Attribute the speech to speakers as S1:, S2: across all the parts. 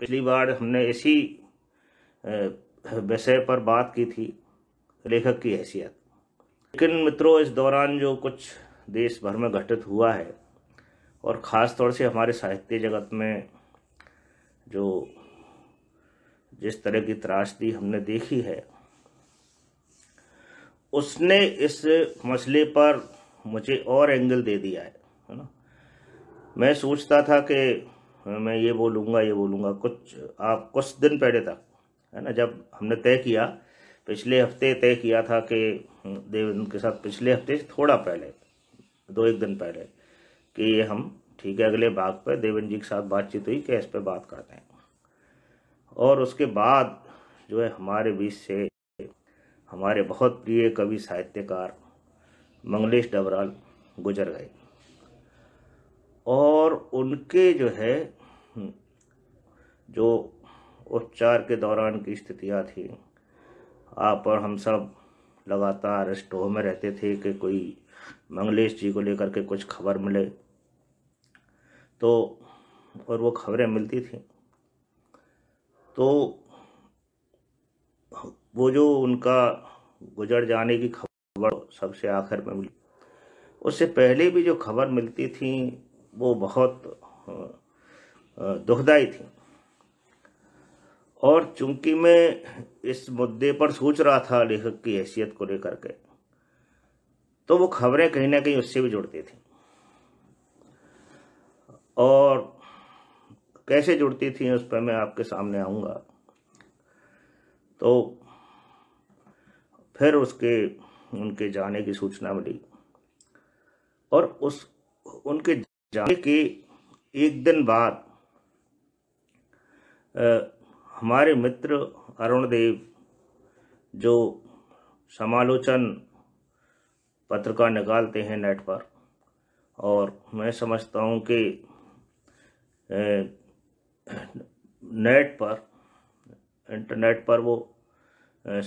S1: पिछली बार हमने इसी विषय पर बात की थी लेखक की हैसियत लेकिन मित्रों इस दौरान जो कुछ देश भर में घटित हुआ है और ख़ास तौर से हमारे साहित्य जगत में जो जिस तरह की त्रासदी हमने देखी है उसने इस मसले पर मुझे और एंगल दे दिया है है ना मैं सोचता था कि मैं ये बोलूँगा ये बोलूँगा कुछ आप कुछ दिन पहले तक है ना जब हमने तय किया पिछले हफ्ते तय किया था कि हम्म, देवेंद्र के साथ पिछले हफ्ते थोड़ा पहले दो एक दिन पहले कि ये हम ठीक है अगले भाग पर देवेंद्र जी के साथ बातचीत हुई कि इस पर बात करते हैं और उसके बाद जो है हमारे बीच से हमारे बहुत प्रिय कवि साहित्यकार मंगलेश डबराल गुजर गए और उनके जो है जो उपचार के दौरान की स्थितियाँ थी आप और हम सब लगातार स्टोह में रहते थे कि कोई मंगलेश जी को लेकर के कुछ खबर मिले तो और वो खबरें मिलती थी तो वो जो उनका गुजर जाने की खबर सबसे आखिर में मिली उससे पहले भी जो खबर मिलती थी वो बहुत दुखदाई थी और चूंकि मैं इस मुद्दे पर सोच रहा था लेखक की हैसियत को लेकर के तो वो खबरें कहीं ना कहीं उससे भी जुड़ती थी और कैसे जुड़ती थी उस पर मैं आपके सामने आऊंगा तो फिर उसके उनके जाने की सूचना मिली और उस उनके जाने के एक दिन बाद हमारे मित्र अरुण देव जो समालोचन का निकालते हैं नेट पर और मैं समझता हूँ कि नेट पर इंटरनेट पर वो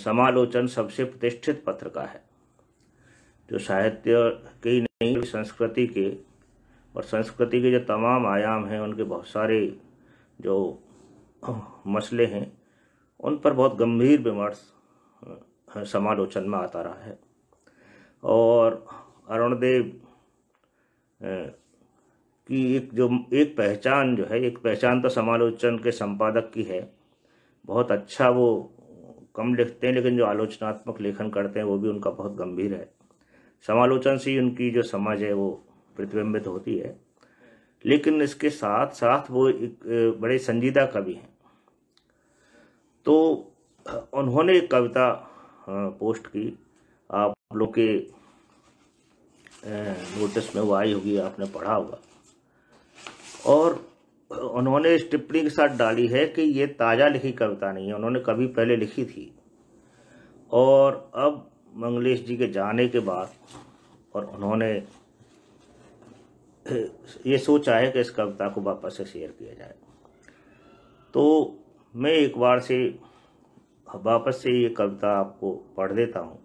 S1: समालोचन सबसे प्रतिष्ठित पत्रिका है जो साहित्य के ही नहीं संस्कृति के और संस्कृति के जो तमाम आयाम हैं उनके बहुत सारे जो मसले हैं उन पर बहुत गंभीर विमर्श समालोचन में आता रहा है और अरुणदेव की एक जो एक पहचान जो है एक पहचान तो समालोचन के संपादक की है बहुत अच्छा वो कम लिखते हैं लेकिन जो आलोचनात्मक लेखन करते हैं वो भी उनका बहुत गंभीर है समालोचन से ही उनकी जो समझ है वो प्रतिबिंबित होती है लेकिन इसके साथ साथ वो एक बड़े संजीदा कवि हैं तो उन्होंने एक कविता पोस्ट की आप लोग के नोटिस में वो आई होगी आपने पढ़ा होगा और उन्होंने इस टिप्पणी के साथ डाली है कि ये ताज़ा लिखी कविता नहीं है उन्होंने कभी पहले लिखी थी और अब मंगलेश जी के जाने के बाद और उन्होंने ये सोचा है कि इस कविता को वापस से शेयर किया जाए तो मैं एक बार से वापस से ये कविता आपको पढ़ देता हूँ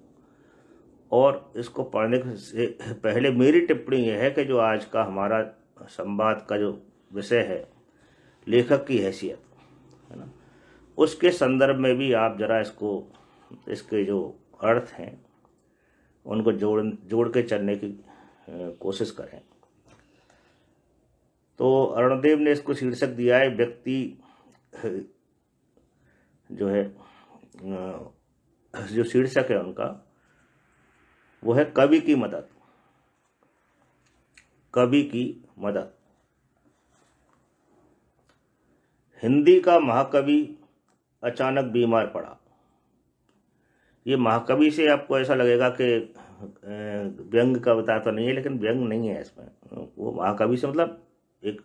S1: और इसको पढ़ने से पहले मेरी टिप्पणी यह है कि जो आज का हमारा संवाद का जो विषय है लेखक की हैसियत है ना उसके संदर्भ में भी आप जरा इसको इसके जो अर्थ हैं उनको जोड़ जोड़ के चलने की कोशिश करें तो अरुणदेव ने इसको शीर्षक दिया है व्यक्ति जो है जो शीर्षक है उनका वो है कवि की मदद कवि की मदद हिंदी का महाकवि अचानक बीमार पड़ा ये महाकवि से आपको ऐसा लगेगा कि व्यंग कविता तो नहीं है लेकिन व्यंग नहीं है इसमें वो महाकवि से मतलब एक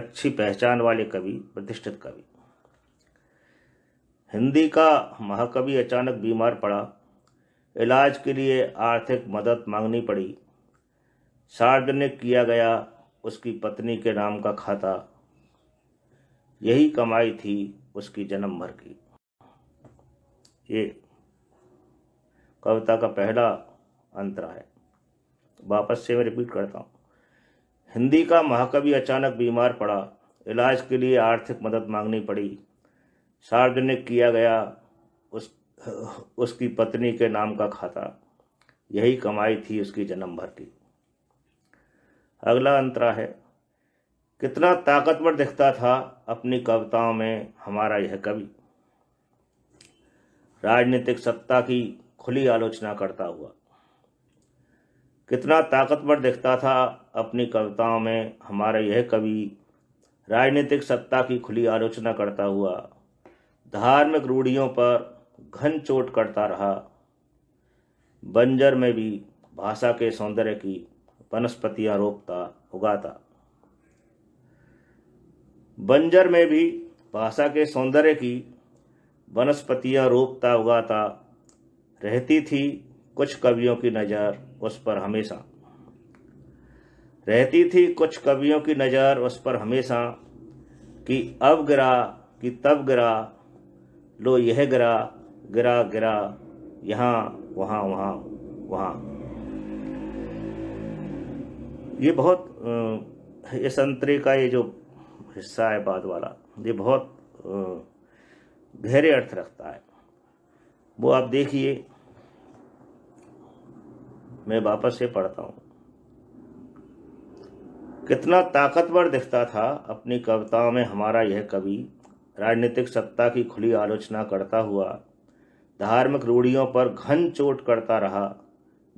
S1: अच्छी पहचान वाले कवि प्रतिष्ठित कवि हिंदी का महाकवि अचानक बीमार पड़ा इलाज के लिए आर्थिक मदद मांगनी पड़ी सार्वजनिक किया गया उसकी पत्नी के नाम का खाता यही कमाई थी उसकी जन्म भर की ये कविता का पहला अंतरा है वापस से मैं रिपीट करता हूँ हिंदी का महाकवि अचानक बीमार पड़ा इलाज के लिए आर्थिक मदद मांगनी पड़ी सार्वजनिक किया गया उस उसकी पत्नी के नाम का खाता यही कमाई थी उसकी जन्म भर की अगला अंतरा है कितना ताकतवर दिखता था अपनी कविताओं में हमारा यह कवि राजनीतिक सत्ता की खुली आलोचना करता हुआ कितना ताकतवर दिखता था अपनी कविताओं में हमारा यह कवि राजनीतिक सत्ता की खुली आलोचना करता हुआ धार्मिक रूढ़ियों पर घन चोट करता रहा बंजर में भी भाषा के सौंदर्य की वनस्पतियां रोपता उगाता बंजर में भी भाषा के सौंदर्य की वनस्पतियां रोपता उगाता रहती थी कुछ कवियों की नज़र उस पर हमेशा रहती थी कुछ कवियों की नज़र उस पर हमेशा कि अब गिरा कि तब गिरा लो यह गिरा गिरा गिरा यहाँ वहाँ वहाँ वहाँ ये बहुत इस संतरे का ये जो हिस्सा है बाद वाला ये बहुत गहरे अर्थ रखता है वो आप देखिए मैं वापस से पढ़ता हूँ कितना ताकतवर दिखता था अपनी कविताओं में हमारा यह कवि राजनीतिक सत्ता की खुली आलोचना करता हुआ धार्मिक रूढ़ियों पर घन चोट करता रहा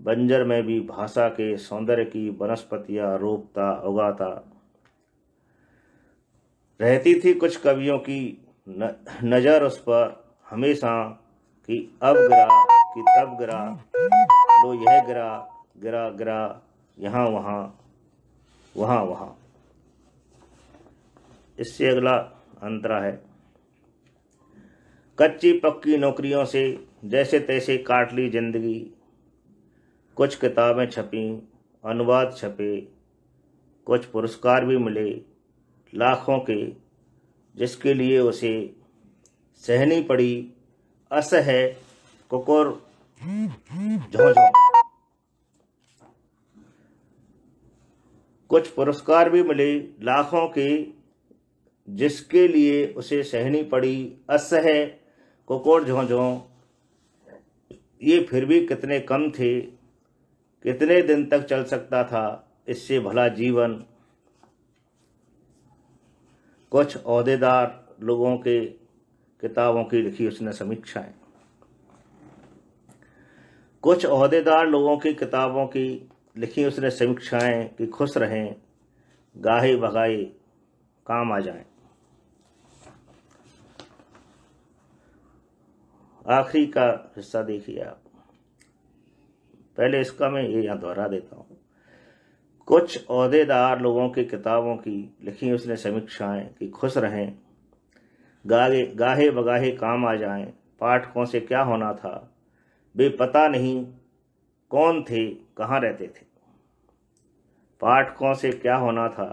S1: बंजर में भी भाषा के सौंदर्य की वनस्पतियाँ रोपता उगाता रहती थी कुछ कवियों की नज़र उस पर हमेशा कि अब गिरा कि तब गिरा तो यह गिरा गिरा गिरा यहाँ वहाँ वहाँ वहाँ इससे अगला अंतरा है कच्ची पक्की नौकरियों से जैसे तैसे काट ली जिंदगी कुछ किताबें छपी अनुवाद छपे कुछ पुरस्कार भी मिले लाखों के जिसके लिए उसे सहनी पड़ी असह कुकुर कुछ पुरस्कार भी मिले लाखों के जिसके लिए उसे सहनी पड़ी असह कोकोर झोंझों ये फिर भी कितने कम थे कितने दिन तक चल सकता था इससे भला जीवन कुछ अहदेदार लोगों के किताबों की लिखी उसने समीक्षाएं कुछ अहदेदार लोगों की किताबों की लिखी उसने समीक्षाएं कि खुश रहें गाहे भगाए काम आ जाएं आखिरी का हिस्सा देखिए आप पहले इसका मैं ये यहाँ दोहरा देता हूँ कुछ अहदेदार लोगों की किताबों की लिखी उसने समीक्षाएं कि खुश रहें गागे गाहे बगाहे काम आ जाएं पाठकों से क्या होना था वे पता नहीं कौन थे कहाँ रहते थे पाठकों से क्या होना था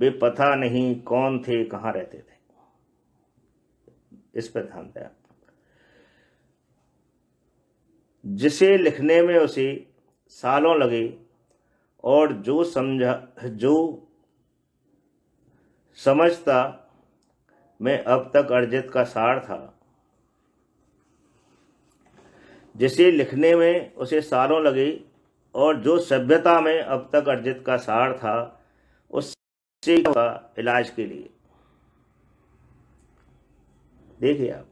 S1: वे पता नहीं कौन थे कहाँ रहते थे इस पर ध्यान दें आप जिसे लिखने में उसे सालों लगे और जो समझा जो समझता मैं अब तक अर्जित का सार था जिसे लिखने में उसे सालों लगे और जो सभ्यता में अब तक अर्जित का सार था उससे का इलाज के लिए देखिए आप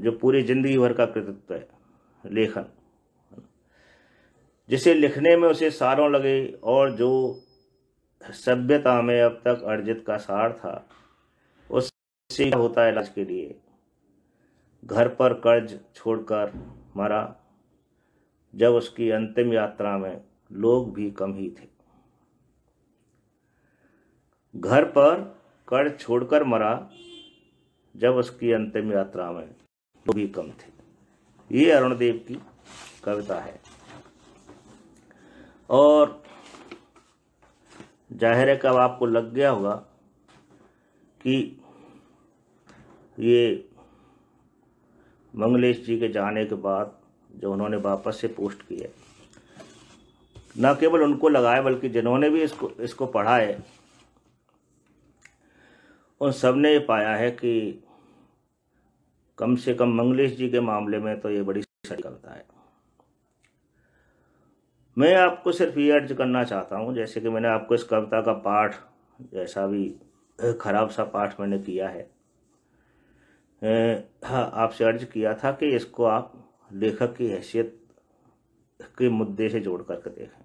S1: जो पूरी जिंदगी भर का कृतित्व है लेखन जिसे लिखने में उसे सारों लगे और जो सभ्यता में अब तक अर्जित का सार था उससे होता है इलाज के लिए घर पर कर्ज छोड़कर मरा जब उसकी अंतिम यात्रा में लोग भी कम ही थे घर पर कर्ज छोड़कर मरा जब उसकी अंतिम यात्रा में लोग भी कम थे ये अरुण देव की कविता है और जाहिर है कब आपको लग गया होगा कि ये मंगलेश जी के जाने के बाद जो उन्होंने वापस से पोस्ट की है न केवल उनको लगाए बल्कि जिन्होंने भी इसको इसको पढ़ा है उन सब ने ये पाया है कि कम से कम मंगलेश जी के मामले में तो ये बड़ी सही करता है मैं आपको सिर्फ ये अर्ज करना चाहता हूँ जैसे कि मैंने आपको इस कविता का पाठ जैसा भी खराब सा पाठ मैंने किया है आपसे अर्ज किया था कि इसको आप लेखक की हैसियत के मुद्दे से जोड़ करके देखें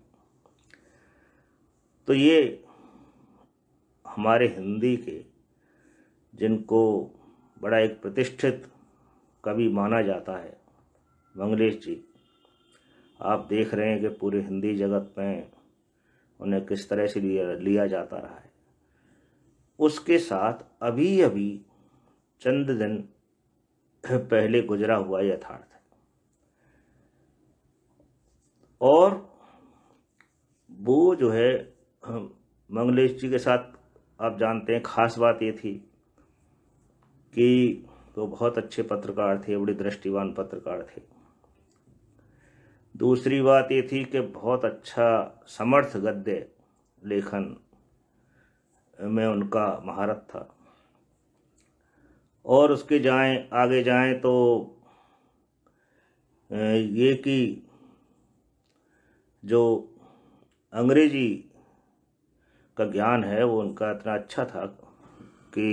S1: तो ये हमारे हिंदी के जिनको बड़ा एक प्रतिष्ठित कभी माना जाता है मंगलेश जी आप देख रहे हैं कि पूरे हिंदी जगत में उन्हें किस तरह से लिया लिया जाता रहा है उसके साथ अभी अभी चंद दिन पहले गुजरा हुआ यथार्थ है और वो जो है मंगलेश जी के साथ आप जानते हैं खास बात ये थी कि तो बहुत अच्छे पत्रकार थे बड़े दृष्टिवान पत्रकार थे दूसरी बात ये थी कि बहुत अच्छा समर्थ गद्य लेखन में उनका महारत था और उसके जाएं आगे जाएं तो ये कि जो अंग्रेजी का ज्ञान है वो उनका इतना अच्छा था कि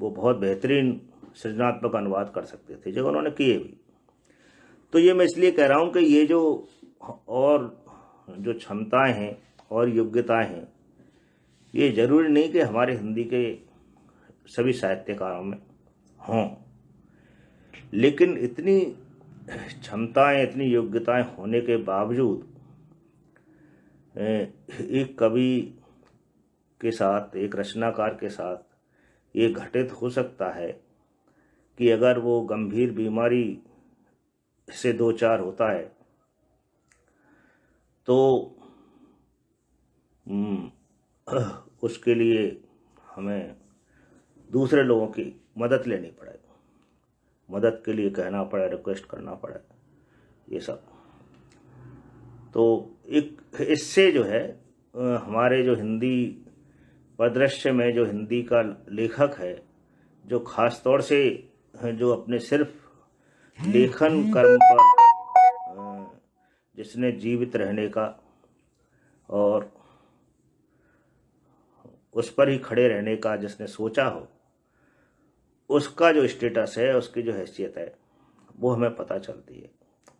S1: वो बहुत बेहतरीन सृजनात्मक अनुवाद कर सकते थे जो उन्होंने किए भी तो ये मैं इसलिए कह रहा हूँ कि ये जो और जो क्षमताएं हैं और योग्यताएं हैं ये जरूरी नहीं कि हमारे हिंदी के सभी साहित्यकारों में हों लेकिन इतनी क्षमताएं इतनी योग्यताएं होने के बावजूद एक कवि के साथ एक रचनाकार के साथ ये घटित हो सकता है कि अगर वो गंभीर बीमारी से दो चार होता है तो हम्म, उसके लिए हमें दूसरे लोगों की मदद लेनी पड़े मदद के लिए कहना पड़े रिक्वेस्ट करना पड़े ये सब तो एक इससे जो है हमारे जो हिंदी परदृश्य में जो हिंदी का लेखक है जो ख़ास तौर से हैं जो अपने सिर्फ लेखन कर्म पर जिसने जीवित रहने का और उस पर ही खड़े रहने का जिसने सोचा हो उसका जो स्टेटस है उसकी जो हैसियत है वो हमें पता चलती है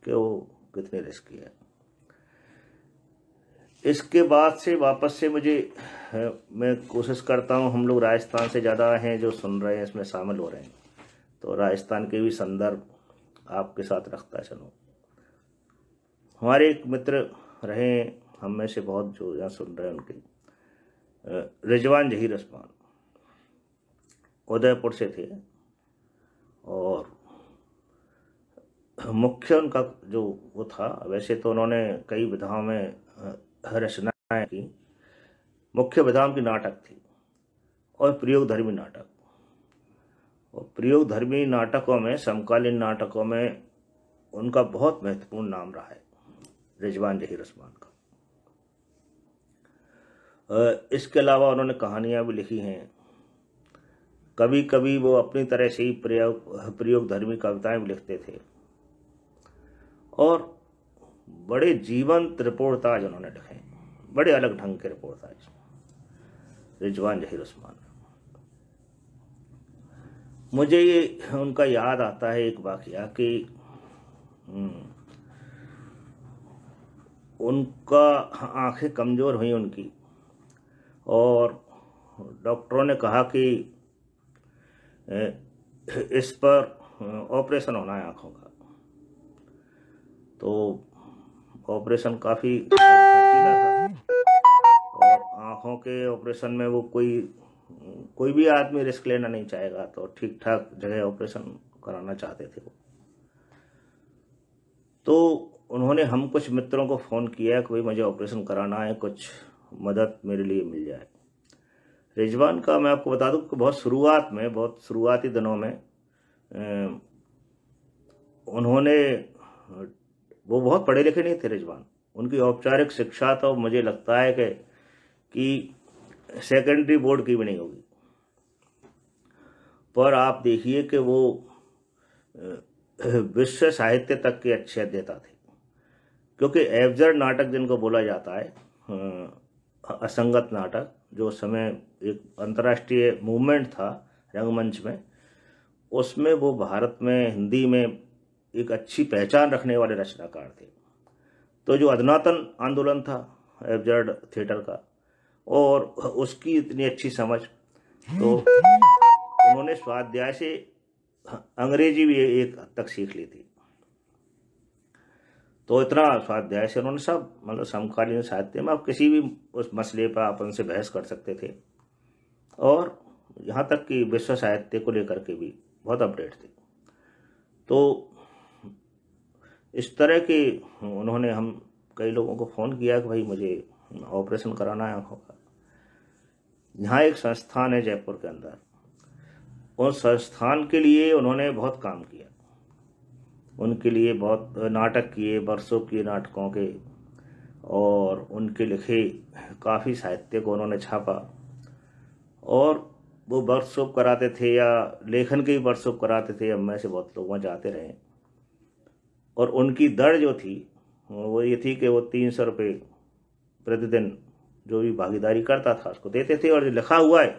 S1: कि वो कितनी रिस्की है इसके बाद से वापस से मुझे मैं कोशिश करता हूँ हम लोग राजस्थान से ज़्यादा हैं जो सुन रहे हैं इसमें शामिल हो रहे हैं तो राजस्थान के भी संदर्भ आपके साथ रखता चलूँ हमारे एक मित्र रहे हम में से बहुत जो यहाँ सुन रहे हैं उनके रिजवान जहीर रसमान उदयपुर से थे और मुख्य उनका जो वो था वैसे तो उन्होंने कई विधाओं में रचनाएं की मुख्य विधाओं की नाटक थी और प्रयोगधर्मी नाटक और प्रयोग धर्मी नाटकों में समकालीन नाटकों में उनका बहुत महत्वपूर्ण नाम रहा है रिजवान जहीर उस्मान का इसके अलावा उन्होंने कहानियाँ भी लिखी हैं कभी कभी वो अपनी तरह से ही प्रयोग प्रयोग धर्मी कविताएं भी लिखते थे और बड़े जीवंत रिपोर्टाज उन्होंने लिखे बड़े अलग ढंग के रिपोर्टाज रिजवान जहीर उस्मान मुझे ये उनका याद आता है एक वाक्य कि हम्म, उनका आंखें कमज़ोर हुई उनकी और डॉक्टरों ने कहा कि इस पर ऑपरेशन होना है आँखों का तो ऑपरेशन काफ़ी खर्चीला था और आँखों के ऑपरेशन में वो कोई कोई भी आदमी रिस्क लेना नहीं चाहेगा तो ठीक ठाक जगह ऑपरेशन कराना चाहते थे वो तो उन्होंने हम कुछ मित्रों को फ़ोन किया कि भाई मुझे ऑपरेशन कराना है कुछ मदद मेरे लिए मिल जाए रिजवान का मैं आपको बता दूं कि बहुत शुरुआत में बहुत शुरुआती दिनों में उन्होंने वो बहुत पढ़े लिखे नहीं थे रिजवान उनकी औपचारिक शिक्षा तो मुझे लगता है कि कि सेकेंडरी बोर्ड की भी नहीं होगी पर आप देखिए कि वो विश्व साहित्य तक के अच्छे देता थे क्योंकि एवजर नाटक जिनको बोला जाता है असंगत नाटक जो उस समय एक अंतर्राष्ट्रीय मूवमेंट था रंगमंच में उसमें वो भारत में हिंदी में एक अच्छी पहचान रखने वाले रचनाकार थे तो जो अधनातन आंदोलन था एवजर्ड थिएटर का और उसकी इतनी अच्छी समझ तो उन्होंने स्वाध्याय से अंग्रेजी भी एक हद तक सीख ली थी तो इतना स्वाध्याय से उन्होंने सब मतलब समकालीन साहित्य में आप किसी भी उस मसले पर आप उनसे बहस कर सकते थे और यहाँ तक कि विश्व साहित्य को लेकर के भी बहुत अपडेट थे तो इस तरह के उन्होंने हम कई लोगों को फ़ोन किया कि भाई मुझे ऑपरेशन कराना है आँखों का यहाँ एक संस्थान है जयपुर के अंदर उस संस्थान के लिए उन्होंने बहुत काम किया उनके लिए बहुत नाटक किए बरसों किए नाटकों के और उनके लिखे काफ़ी साहित्य को उन्होंने छापा और वो वर्कशॉप कराते थे या लेखन के ही वर्कशॉप कराते थे अब में से बहुत लोग वहाँ जाते रहे और उनकी दर जो थी वो ये थी कि वो तीन सौ रुपये प्रतिदिन जो भी भागीदारी करता था उसको देते थे और जो लिखा हुआ है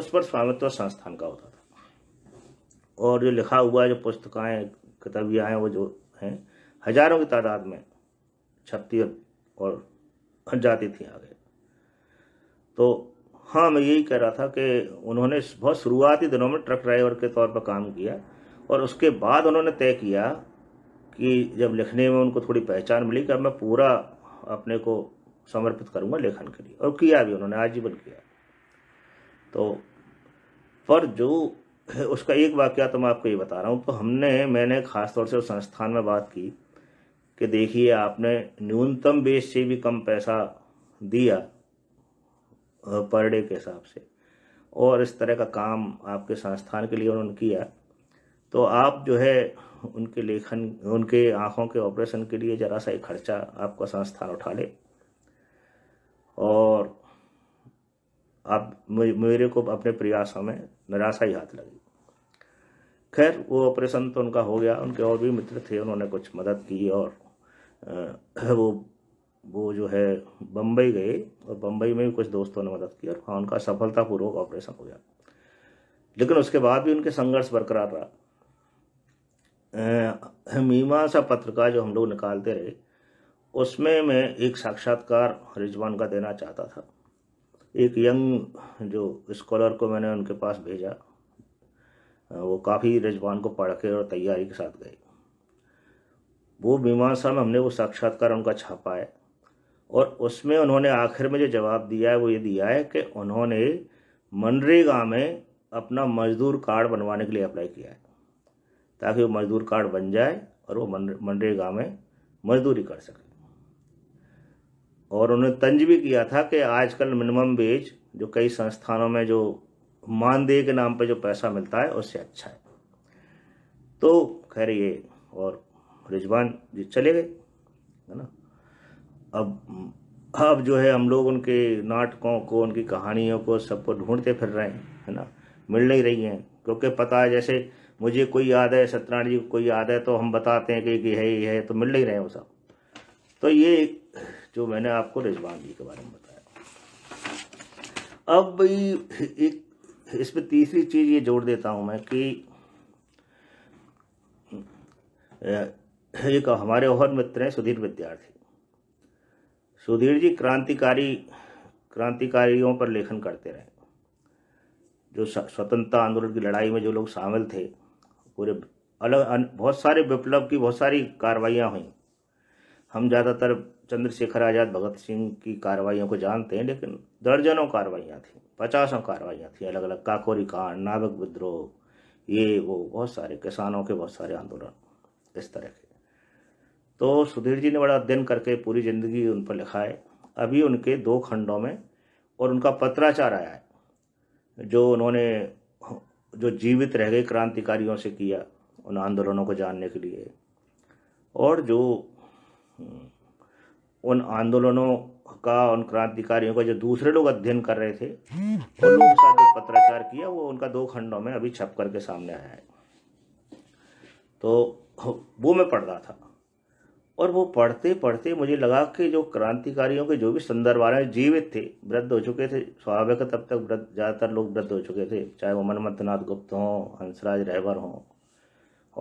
S1: उस पर स्वामित्व संस्थान का होता था और जो लिखा हुआ है जो पुस्तकाएँ किताबियाँ हैं वो जो हैं हजारों की तादाद में छपती और जाती थी आगे तो हाँ मैं यही कह रहा था कि उन्होंने बहुत शुरुआती दिनों में ट्रक ड्राइवर के तौर पर काम किया और उसके बाद उन्होंने तय किया कि जब लिखने में उनको थोड़ी पहचान मिली कि अब मैं पूरा अपने को समर्पित करूँगा लेखन के लिए और किया भी उन्होंने आजीवन किया तो पर जो है उसका एक वाक्य तो मैं आपको ये बता रहा हूँ तो हमने मैंने ख़ासतौर से उस संस्थान में बात की कि देखिए आपने न्यूनतम बेस से भी कम पैसा दिया पर डे के हिसाब से और इस तरह का काम आपके संस्थान के लिए उन्होंने किया तो आप जो है उनके लेखन उनके आँखों के ऑपरेशन के लिए ज़रा सा एक खर्चा आपका संस्थान उठा ले और आप मेरे को अपने प्रयासों में निराशा ही हाथ लगी खैर वो ऑपरेशन तो उनका हो गया उनके और भी मित्र थे उन्होंने कुछ मदद की और वो वो जो है बम्बई गए और बम्बई में भी कुछ दोस्तों ने मदद की और हाँ उनका सफलतापूर्वक ऑपरेशन हो गया लेकिन उसके बाद भी उनके संघर्ष बरकरार रहा मीमांसा पत्र का जो हम लोग निकालते रहे उसमें मैं एक साक्षात्कार रिजवान का देना चाहता था एक यंग जो स्कॉलर को मैंने उनके पास भेजा वो काफ़ी रिजवान को पढ़ के और तैयारी के साथ गए वो मीमांसा में हमने वो साक्षात्कार उनका छापा है और उसमें उन्होंने आखिर में जो जवाब दिया है वो ये दिया है कि उन्होंने मनरेगा में अपना मजदूर कार्ड बनवाने के लिए अप्लाई किया है ताकि वो मजदूर कार्ड बन जाए और वो मनरेगा में मजदूरी कर सकें और उन्होंने तंज भी किया था कि आजकल मिनिमम वेज जो कई संस्थानों में जो मानदेय के नाम पर जो पैसा मिलता है उससे अच्छा है तो खैर ये और रिजवान जी चले गए
S2: है ना
S1: अब अब जो है हम लोग उनके नाटकों को उनकी कहानियों को सबको ढूंढते फिर रहे हैं है ना मिल नहीं रही हैं क्योंकि पता है जैसे मुझे कोई याद है सत्यनारायण जी को कोई याद है तो हम बताते हैं कि ये है ये है तो मिल नहीं रहे हैं वो सब तो ये एक जो मैंने आपको रिजवान जी के बारे में बताया अब एक इसमें तीसरी चीज़ ये जोड़ देता हूँ मैं कि एक हमारे और मित्र हैं सुधीर विद्यार्थी सुधीर जी क्रांतिकारी क्रांतिकारियों पर लेखन करते रहे जो स्वतंत्रता आंदोलन की लड़ाई में जो लोग शामिल थे पूरे अलग बहुत सारे विप्लव की बहुत सारी कार्रवाइयाँ हुई हम ज़्यादातर चंद्रशेखर आज़ाद भगत सिंह की कार्रवाइयों को जानते हैं लेकिन दर्जनों कार्रवाइयाँ थीं पचासों कार्रवाइयाँ थीं अलग अलग काकोरी कांड नाविक विद्रोह ये वो बहुत सारे किसानों के बहुत सारे आंदोलन इस तरह के तो सुधीर जी ने बड़ा अध्ययन करके पूरी ज़िंदगी उन पर लिखा है अभी उनके दो खंडों में और उनका पत्राचार आया है जो उन्होंने जो जीवित रह गए क्रांतिकारियों से किया उन आंदोलनों को जानने के लिए और जो हम्म, उन आंदोलनों का उन क्रांतिकारियों का जो दूसरे लोग अध्ययन कर रहे थे हम्म। उन लोगों के साथ जो पत्राचार किया वो उनका दो खंडों में अभी छप करके सामने आया है तो वो मैं पढ़ रहा था और वो पढ़ते पढ़ते मुझे लगा कि जो क्रांतिकारियों के जो भी संदर्भ आ रहे हैं जीवित थे वृद्ध हो चुके थे स्वाभाविक तब तक वृद्ध ज़्यादातर लोग वृद्ध हो चुके थे चाहे वो मनमतनाथ गुप्त हों हंसराज रहवर हों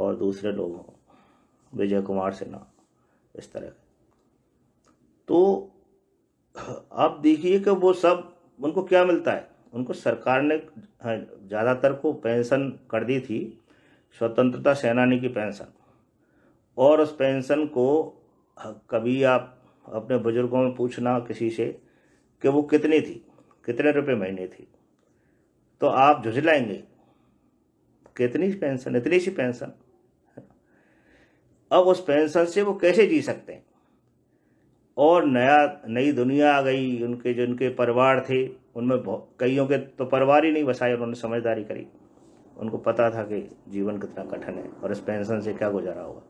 S1: और दूसरे लोग हों विजय कुमार सिन्हा इस तरह तो आप देखिए कि वो सब उनको क्या मिलता है उनको सरकार ने हाँ, ज़्यादातर को पेंशन कर दी थी स्वतंत्रता सेनानी की पेंशन और उस पेंशन को कभी आप अपने बुज़ुर्गों में पूछना किसी से कि वो कितनी थी कितने रुपए महीने थी तो आप झुझलाएंगे कितनी पेंशन इतनी सी पेंशन अब उस पेंशन से वो कैसे जी सकते हैं और नया नई दुनिया आ गई उनके जो उनके परिवार थे उनमें कईयों के तो परिवार ही नहीं बसाए उन्होंने समझदारी करी उनको पता था कि जीवन कितना कठिन है और इस पेंशन से क्या गुजारा होगा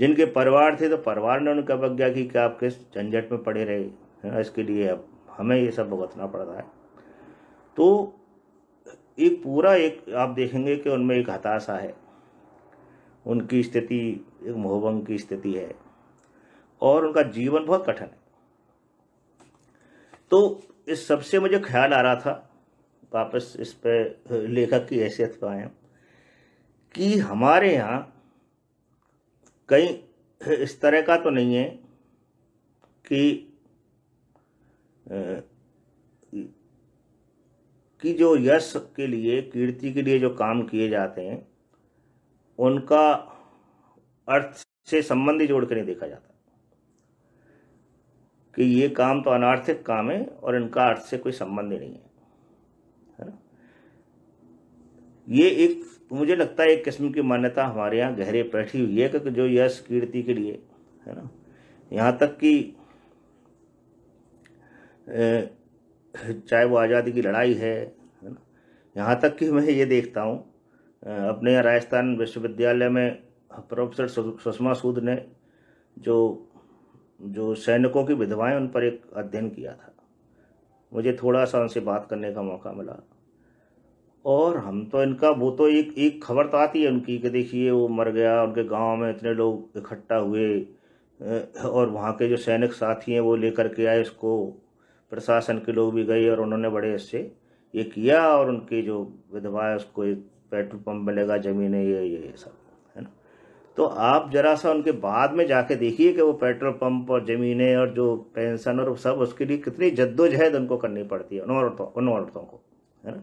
S1: जिनके परिवार थे तो परिवार ने उनकी अवज्ञा की कि आप किस झंझट में पड़े रहे हैं इसके लिए अब हमें ये सब भुगतना पड़ रहा है तो एक पूरा एक आप देखेंगे कि उनमें एक हताशा है उनकी स्थिति एक मोहबंग की स्थिति है और उनका जीवन बहुत कठिन है तो इस सबसे मुझे ख्याल आ रहा था वापस इस पर लेखक की हैसियत पर आए कि हमारे यहाँ कहीं इस तरह का तो नहीं है कि कि जो यश के लिए कीर्ति के लिए जो काम किए जाते हैं उनका अर्थ से संबंधी जोड़ के नहीं देखा जाता कि ये काम तो अनार्थिक काम है और इनका अर्थ से कोई संबंध ही नहीं है ये एक मुझे लगता है एक किस्म की मान्यता हमारे यहाँ गहरे बैठी हुई है क्योंकि जो यश कीर्ति के लिए है ना यहाँ तक कि चाहे वो आज़ादी की लड़ाई है है ना यहाँ तक कि मैं ये देखता हूँ अपने यहाँ राजस्थान विश्वविद्यालय में प्रोफेसर सुषमा सूद ने जो जो सैनिकों की विधवाएं उन पर एक अध्ययन किया था मुझे थोड़ा सा उनसे बात करने का मौका मिला और हम तो इनका वो तो एक एक खबर तो आती है उनकी कि देखिए वो मर गया उनके गांव में इतने लोग इकट्ठा हुए और वहाँ के जो सैनिक साथी हैं वो लेकर के आए इसको प्रशासन के लोग भी गए और उन्होंने बड़े इससे ये किया और उनके जो विधवा है उसको एक पेट्रोल पंप मिलेगा ज़मीन है ये ये सब तो आप जरा सा उनके बाद में जाके देखिए कि वो पेट्रोल पंप और ज़मीनें और जो पेंशन और सब उसके लिए कितनी जद्दोजहद उनको करनी पड़ती है उन औरतों उन औरतों को है ना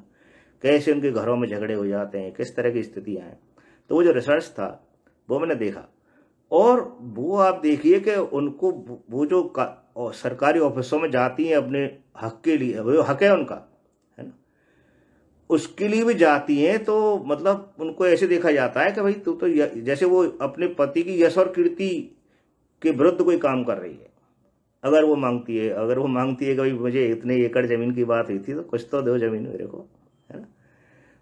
S1: कैसे उनके घरों में झगड़े हो जाते हैं किस तरह की स्थितियाँ हैं तो वो जो रिसर्च था वो मैंने देखा और वो आप देखिए कि उनको वो जो सरकारी ऑफिसों में जाती हैं अपने हक के लिए वो हक है उनका उसके लिए भी जाती हैं तो मतलब उनको ऐसे देखा जाता है कि भाई तू तो जैसे वो अपने पति की यश और कीर्ति के विरुद्ध कोई काम कर रही है अगर वो मांगती है अगर वो मांगती है कि भाई मुझे इतने एकड़ ज़मीन की बात हुई थी तो कुछ तो दो ज़मीन मेरे को है ना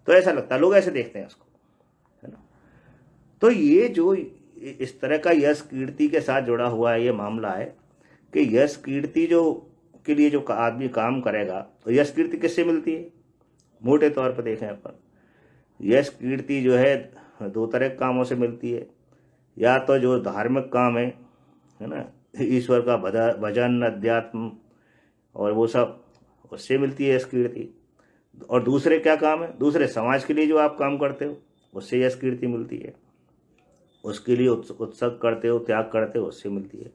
S1: तो ऐसा लगता है लोग ऐसे देखते हैं उसको है ना तो ये जो इस तरह का यश कीर्ति के साथ जुड़ा हुआ है ये मामला है कि यश कीर्ति जो के लिए जो आदमी काम करेगा तो यश कीर्ति किससे मिलती है मोटे तौर पर देखें अपन यश कीर्ति जो है दो तरह के कामों से मिलती है या तो जो धार्मिक काम है है ना ईश्वर का भजन अध्यात्म और वो सब उससे मिलती है यश कीर्ति और दूसरे क्या काम है दूसरे समाज के लिए जो आप काम करते हो उससे यश कीर्ति मिलती है उसके लिए उत्सव करते हो त्याग करते हो उससे मिलती है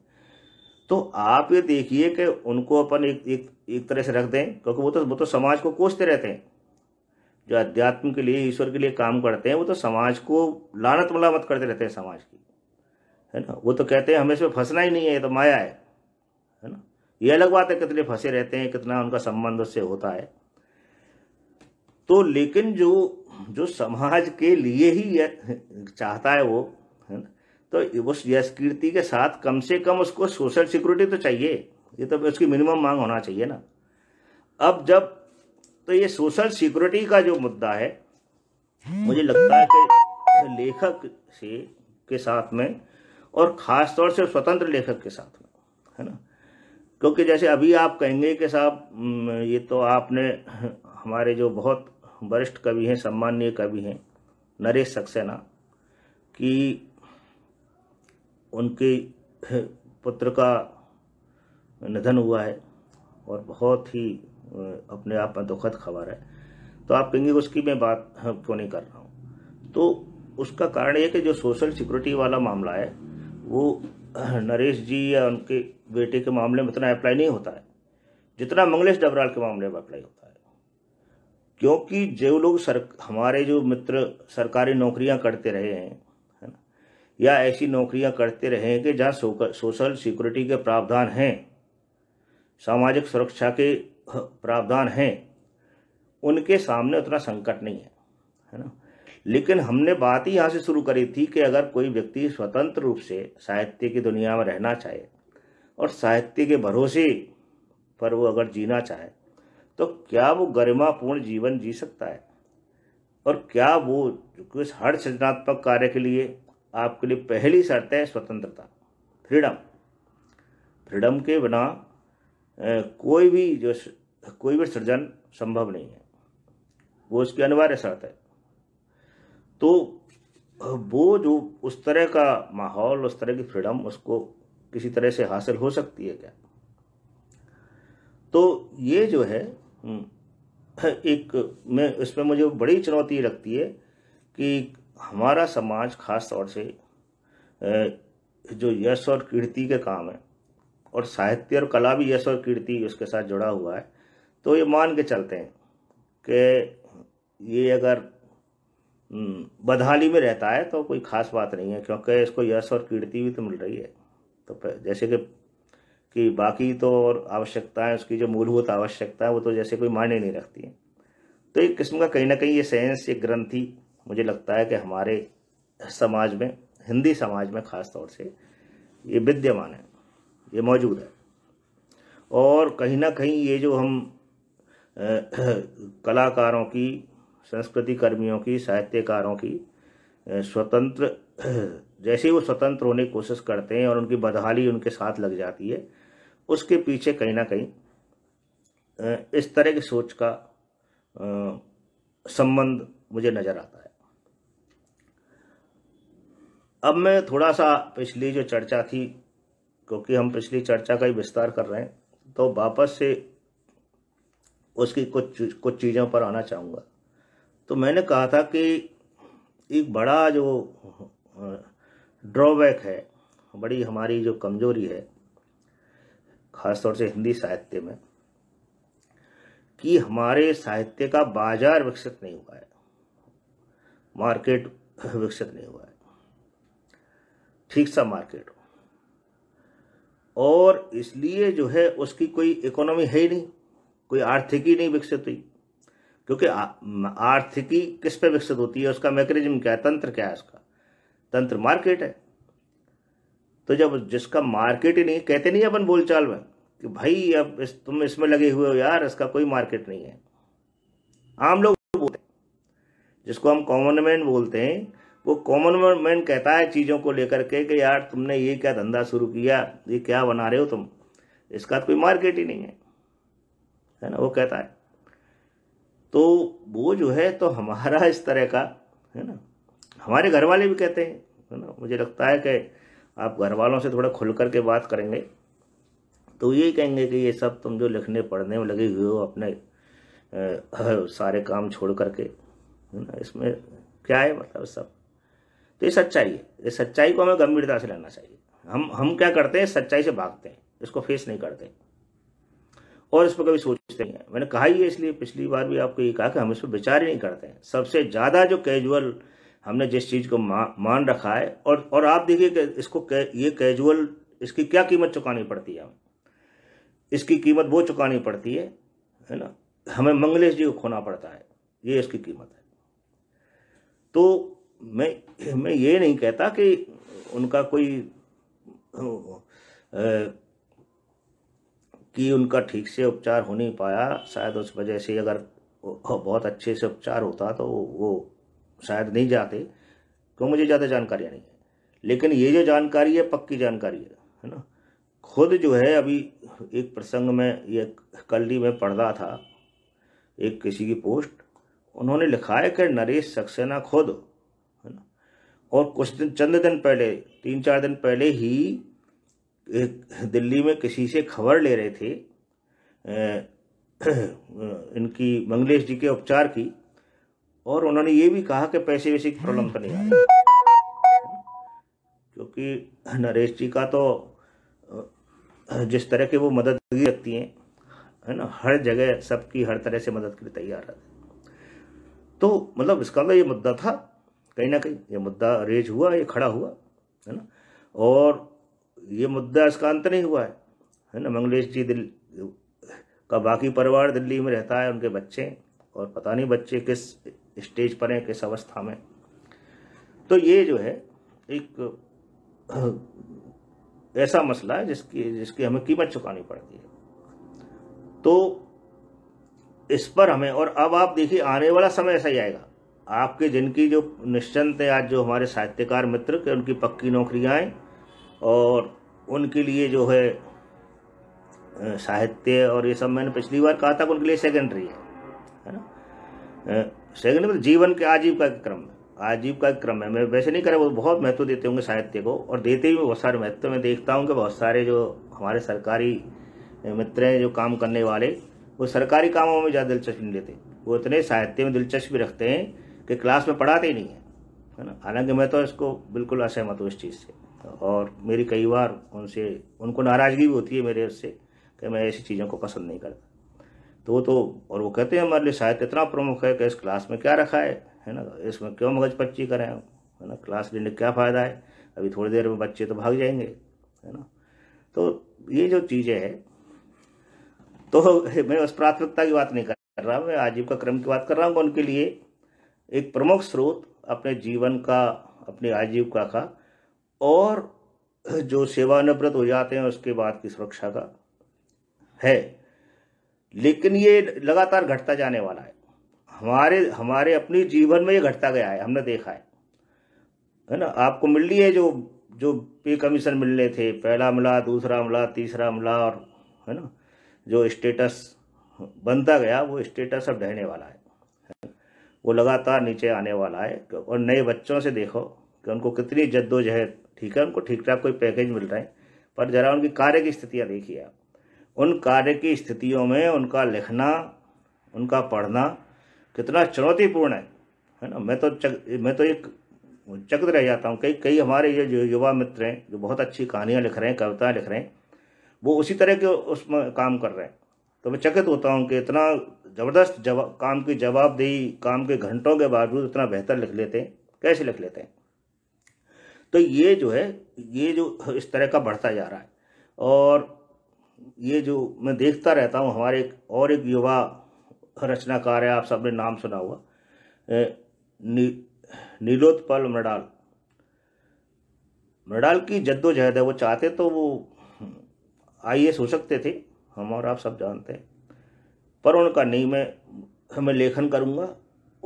S1: तो आप ये देखिए कि उनको अपन एक एक एक तरह से रख दें क्योंकि वो तो वो तो समाज को कोसते रहते हैं जो अध्यात्म के लिए ईश्वर के लिए काम करते हैं वो तो समाज को लानत मलामत करते रहते हैं समाज की है ना वो तो कहते हैं हमें इसमें फंसना ही नहीं है ये तो माया है है ना ये अलग बात है कितने फंसे रहते हैं कितना उनका संबंध उससे होता है तो लेकिन जो जो समाज के लिए ही चाहता है वो है ना तो उस यश कीर्ति के साथ कम से कम उसको सोशल सिक्योरिटी तो चाहिए ये तो उसकी मिनिमम मांग होना चाहिए ना अब जब तो ये सोशल सिक्योरिटी का जो मुद्दा है मुझे लगता है कि लेखक से के साथ में और ख़ास तौर से स्वतंत्र लेखक के साथ में है ना क्योंकि जैसे अभी आप कहेंगे कि साहब ये तो आपने हमारे जो बहुत वरिष्ठ कवि हैं सम्माननीय कवि हैं नरेश सक्सेना कि उनके पुत्र का निधन हुआ है और बहुत ही अपने आप में दुखद खबर है तो आप कहेंगे उसकी मैं बात क्यों नहीं कर रहा हूँ तो उसका कारण यह कि जो सोशल सिक्योरिटी वाला मामला है वो नरेश जी या उनके बेटे के मामले में उतना अप्लाई नहीं होता है जितना मंगलेश डबराल के मामले में अप्लाई होता है क्योंकि जो लोग सर हमारे जो मित्र सरकारी नौकरियां करते रहे हैं है ना या ऐसी नौकरियां करते रहे हैं कि जहां सोशल सिक्योरिटी के प्रावधान हैं सामाजिक सुरक्षा के प्रावधान हैं उनके सामने उतना संकट नहीं है है ना लेकिन हमने बात ही यहाँ से शुरू करी थी कि अगर कोई व्यक्ति स्वतंत्र रूप से साहित्य की दुनिया में रहना चाहे और साहित्य के भरोसे पर वो अगर जीना चाहे तो क्या वो गरिमापूर्ण जीवन जी सकता है और क्या वो कुछ हर सृजनात्मक कार्य के लिए आपके लिए पहली शर्त है स्वतंत्रता फ्रीडम फ्रीडम के बिना कोई भी जो कोई भी सृजन संभव नहीं है वो उसकी अनिवार्य शर्त है तो वो जो उस तरह का माहौल उस तरह की फ्रीडम उसको किसी तरह से हासिल हो सकती है क्या तो ये जो है हम्म, एक मैं इसमें मुझे बड़ी चुनौती लगती है कि हमारा समाज खास तौर से जो यश और कीर्ति के काम है और साहित्य और कला भी यश और कीर्ति उसके साथ जुड़ा हुआ है तो ये मान के चलते हैं कि ये अगर हम्म, बदहाली में रहता है तो कोई खास बात नहीं है क्योंकि इसको यश और कीर्ति भी तो मिल रही है तो जैसे कि कि बाकी तो और आवश्यकताएं उसकी जो मूलभूत आवश्यकता है वो तो जैसे कोई मायने नहीं रखती है तो एक किस्म का कहीं ना कहीं ये सेंस ये ग्रंथी मुझे लगता है कि हमारे समाज में हिंदी समाज में ख़ास तौर से ये विद्यमान है ये मौजूद है और कहीं ना कहीं ये जो हम कलाकारों की संस्कृति कर्मियों की साहित्यकारों की स्वतंत्र जैसे ही वो स्वतंत्र होने की कोशिश करते हैं और उनकी बदहाली उनके साथ लग जाती है उसके पीछे कहीं ना कहीं इस तरह की सोच का संबंध मुझे नज़र आता है अब मैं थोड़ा सा पिछली जो चर्चा थी क्योंकि हम पिछली चर्चा का ही विस्तार कर रहे हैं तो वापस से उसकी कुछ कुछ चीज़ों पर आना चाहूँगा तो मैंने कहा था कि एक बड़ा जो ड्रॉबैक है बड़ी हमारी जो कमजोरी है खासतौर से हिंदी साहित्य में कि हमारे साहित्य का बाजार विकसित नहीं हुआ है मार्केट विकसित नहीं हुआ है ठीक सा मार्केट और इसलिए जो है उसकी कोई इकोनॉमी है ही नहीं कोई आर्थिकी नहीं विकसित हुई क्योंकि आर्थिकी किस पे विकसित होती है उसका मैकेनिज्म क्या है तंत्र क्या है उसका तंत्र मार्केट है तो जब जिसका मार्केट ही नहीं कहते नहीं अपन बोलचाल में कि भाई अब इस तुम इसमें लगे हुए हो यार इसका कोई मार्केट नहीं है आम लोग बोलते हैं जिसको हम कॉमन मैन बोलते हैं वो कॉमन मैन कहता है चीज़ों को लेकर के कि यार तुमने ये क्या धंधा शुरू किया ये क्या बना रहे हो तुम इसका कोई मार्केट ही नहीं है है ना वो कहता है तो वो जो है तो हमारा इस तरह का है ना हमारे घर वाले भी कहते हैं है ना मुझे लगता है कि आप घर वालों से थोड़ा खुल करके बात करेंगे तो ये कहेंगे कि ये सब तुम जो लिखने पढ़ने में लगे हुए हो अपने सारे काम छोड़ करके है ना इसमें क्या है मतलब सब तो ये सच्चाई है ये सच्चाई को हमें गंभीरता से लेना चाहिए हम हम क्या करते हैं सच्चाई से भागते हैं इसको फेस नहीं करते और इस पर कभी सोचते नहीं है मैंने कहा ही है इसलिए पिछली बार भी आपको ये कहा कि हम इस पर विचार ही नहीं करते हैं सबसे ज़्यादा जो कैजुअल हमने जिस चीज़ को मा, मान रखा है और और आप देखिए कि इसको ये कैजुअल इसकी क्या कीमत चुकानी पड़ती है इसकी कीमत वो चुकानी पड़ती है है ना हमें मंगलेश जी को खोना पड़ता है ये इसकी कीमत है तो मैं मैं ये नहीं कहता कि उनका कोई कि उनका ठीक से उपचार हो नहीं पाया शायद उस वजह से अगर बहुत अच्छे से उपचार होता तो वो शायद नहीं जाते क्यों मुझे ज़्यादा जानकारियाँ नहीं है लेकिन ये जो जानकारी है पक्की जानकारी है है ना खुद जो है अभी एक प्रसंग में ये कल ही मैं पढ़ रहा था एक किसी की पोस्ट उन्होंने लिखा है कि नरेश सक्सेना खुद है ना और कुछ दिन चंद दिन पहले तीन चार दिन पहले ही दिल्ली में किसी से खबर ले रहे थे इनकी मंगलेश जी के उपचार की और उन्होंने ये भी कहा कि पैसे वैसे की प्रॉब्लम तो नहीं आ क्योंकि नरेश जी का तो जिस तरह की वो मदद रखती हैं है ना हर जगह सबकी हर तरह से मदद के लिए तैयार रहते तो मतलब इसका तो ये मुद्दा था कहीं ना कहीं ये मुद्दा रेज हुआ ये खड़ा हुआ है ना और ये मुद्दा इसका अंत नहीं हुआ है है ना मंगलेश जी दिल का बाकी परिवार दिल्ली में रहता है उनके बच्चे और पता नहीं बच्चे किस स्टेज पर हैं किस अवस्था में तो ये जो है एक ऐसा मसला है जिसकी जिसकी हमें कीमत चुकानी पड़ती है तो इस पर हमें और अब आप देखिए आने वाला समय ऐसा ही आएगा आपके जिनकी जो निश्चिंत है आज जो हमारे साहित्यकार मित्र के उनकी पक्की नौकरियाँ और उनके लिए जो है साहित्य और ये सब मैंने पिछली बार कहा था कि उनके लिए सेकेंडरी है है ना सेकेंडरी मतलब जीवन के आजीविका के क्रम में आजीविका के क्रम में मैं वैसे नहीं करा वो बहुत महत्व देते होंगे साहित्य को और देते ही बहुत सारे महत्व मैं देखता हूँ कि बहुत सारे जो हमारे सरकारी मित्र हैं जो काम करने वाले वो सरकारी कामों में ज़्यादा दिलचस्पी नहीं लेते वो इतने साहित्य में दिलचस्पी रखते हैं कि क्लास में पढ़ाते ही नहीं है है ना हालांकि मैं तो इसको बिल्कुल असहमत हूँ इस चीज़ से और मेरी कई बार उनसे उनको नाराज़गी भी होती है मेरे से कि मैं ऐसी चीज़ों को पसंद नहीं करता तो वो तो और वो कहते हैं हमारे लिए साहित्य इतना प्रमुख है कि इस क्लास में क्या रखा है है ना इसमें क्यों मगज पच्ची करें है ना क्लास लेने क्या फ़ायदा है अभी थोड़ी देर में बच्चे तो भाग जाएंगे है ना तो ये जो चीज़ें हैं तो मैं उस प्राथमिकता की बात नहीं कर रहा मैं आजीविका क्रम की बात कर रहा हूँ उनके लिए एक प्रमुख स्रोत अपने जीवन का अपनी आजीविका का और जो सेवानिवृत्त हो जाते हैं उसके बाद की सुरक्षा का है लेकिन ये लगातार घटता जाने वाला है हमारे हमारे अपने जीवन में ये घटता गया है हमने देखा है है ना आपको मिल रही है जो जो पे कमीशन मिलने थे पहला मिला दूसरा मिला तीसरा मिला और है ना जो स्टेटस बनता गया वो स्टेटस अब ढहने वाला है वो लगातार नीचे आने वाला है और नए बच्चों से देखो कि उनको कितनी जद्दोजहद ठीक है उनको ठीक ठाक कोई पैकेज मिल रहा है पर जरा उनकी कार्य की स्थितियाँ देखिए आप उन कार्य की स्थितियों में उनका लिखना उनका पढ़ना कितना चुनौतीपूर्ण है है ना मैं तो चक, मैं तो एक चकित रह जाता हूँ कई कई हमारे ये जो युवा मित्र हैं जो बहुत अच्छी कहानियाँ लिख रहे हैं कविताएँ लिख रहे हैं वो उसी तरह के उसमें काम कर रहे हैं तो मैं चकित होता हूँ कि इतना ज़बरदस्त जवाब काम की जवाबदेही काम के घंटों के बावजूद इतना बेहतर लिख लेते हैं कैसे लिख लेते हैं तो ये जो है ये जो इस तरह का बढ़ता जा रहा है और ये जो मैं देखता रहता हूँ हमारे एक और एक युवा रचनाकार है आप सबने नाम सुना हुआ नी, नीलोत्पल मृडाल मृडाल की जद्दोजहद है वो चाहते तो वो आई हो सकते थे हम और आप सब जानते हैं पर उनका नहीं मैं मैं लेखन करूँगा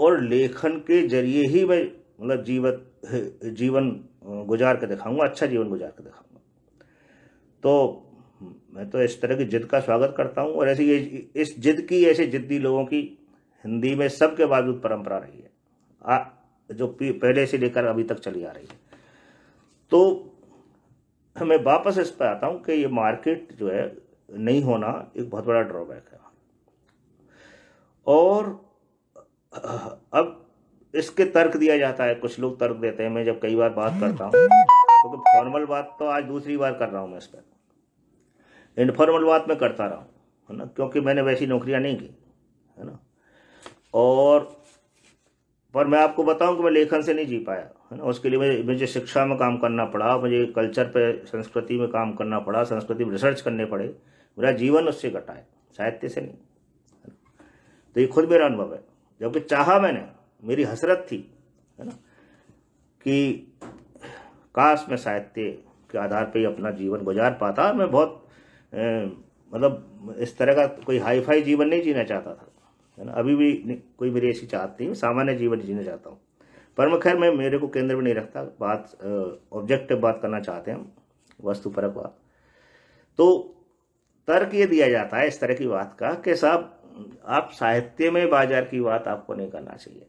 S1: और लेखन के जरिए ही मैं मतलब जीवन जीवन गुजार के दिखाऊंगा अच्छा जीवन गुजार के दिखाऊंगा तो मैं तो इस तरह की जिद का स्वागत करता हूँ और ऐसी ये इस जिद की ऐसे जिद्दी लोगों की हिंदी में सबके बावजूद परंपरा रही है आ, जो पहले से लेकर अभी तक चली आ रही है तो मैं वापस इस पर आता हूँ कि ये मार्केट जो है नहीं होना एक बहुत बड़ा ड्रॉबैक है और अब इसके तर्क दिया जाता है कुछ लोग तर्क देते हैं मैं जब कई बार बात करता हूँ क्योंकि तो फॉर्मल बात तो आज दूसरी बार कर रहा हूँ मैं इस पर इनफॉर्मल बात मैं करता रहा हूँ है ना क्योंकि मैंने वैसी नौकरियाँ नहीं की है ना और पर मैं आपको बताऊं कि मैं लेखन से नहीं जी पाया है ना उसके लिए मुझे मुझे शिक्षा में काम करना पड़ा मुझे कल्चर पे संस्कृति में काम करना पड़ा संस्कृति में रिसर्च करने पड़े मेरा जीवन उससे घटा है साहित्य से नहीं तो ये खुद मेरा अनुभव है जबकि चाहा मैंने मेरी हसरत थी है ना कि काश मैं साहित्य के आधार पे ही अपना जीवन गुजार पाता मैं बहुत मतलब इस तरह का कोई हाईफाई जीवन नहीं जीना चाहता था है ना अभी भी कोई मेरी ऐसी चाहत नहीं सामान्य जीवन जीना चाहता हूँ पर मैं खैर मैं मेरे को केंद्र में नहीं रखता बात ऑब्जेक्टिव बात करना चाहते हैं हम वस्तुपरक बात तो तर्क ये दिया जाता है इस तरह की बात का कि साहब आप साहित्य में बाजार की बात आपको नहीं करना चाहिए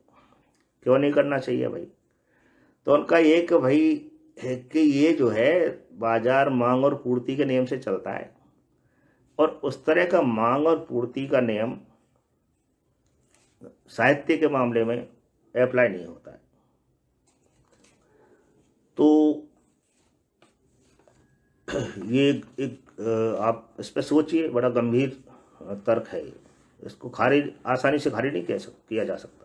S1: क्यों नहीं करना चाहिए भाई तो उनका ये भाई भाई कि ये जो है बाजार मांग और पूर्ति के नियम से चलता है और उस तरह का मांग और पूर्ति का नियम साहित्य के मामले में अप्लाई नहीं होता है तो ये एक आप इस पर सोचिए बड़ा गंभीर तर्क है इसको खारिज आसानी से खारिज नहीं कह किया जा सकता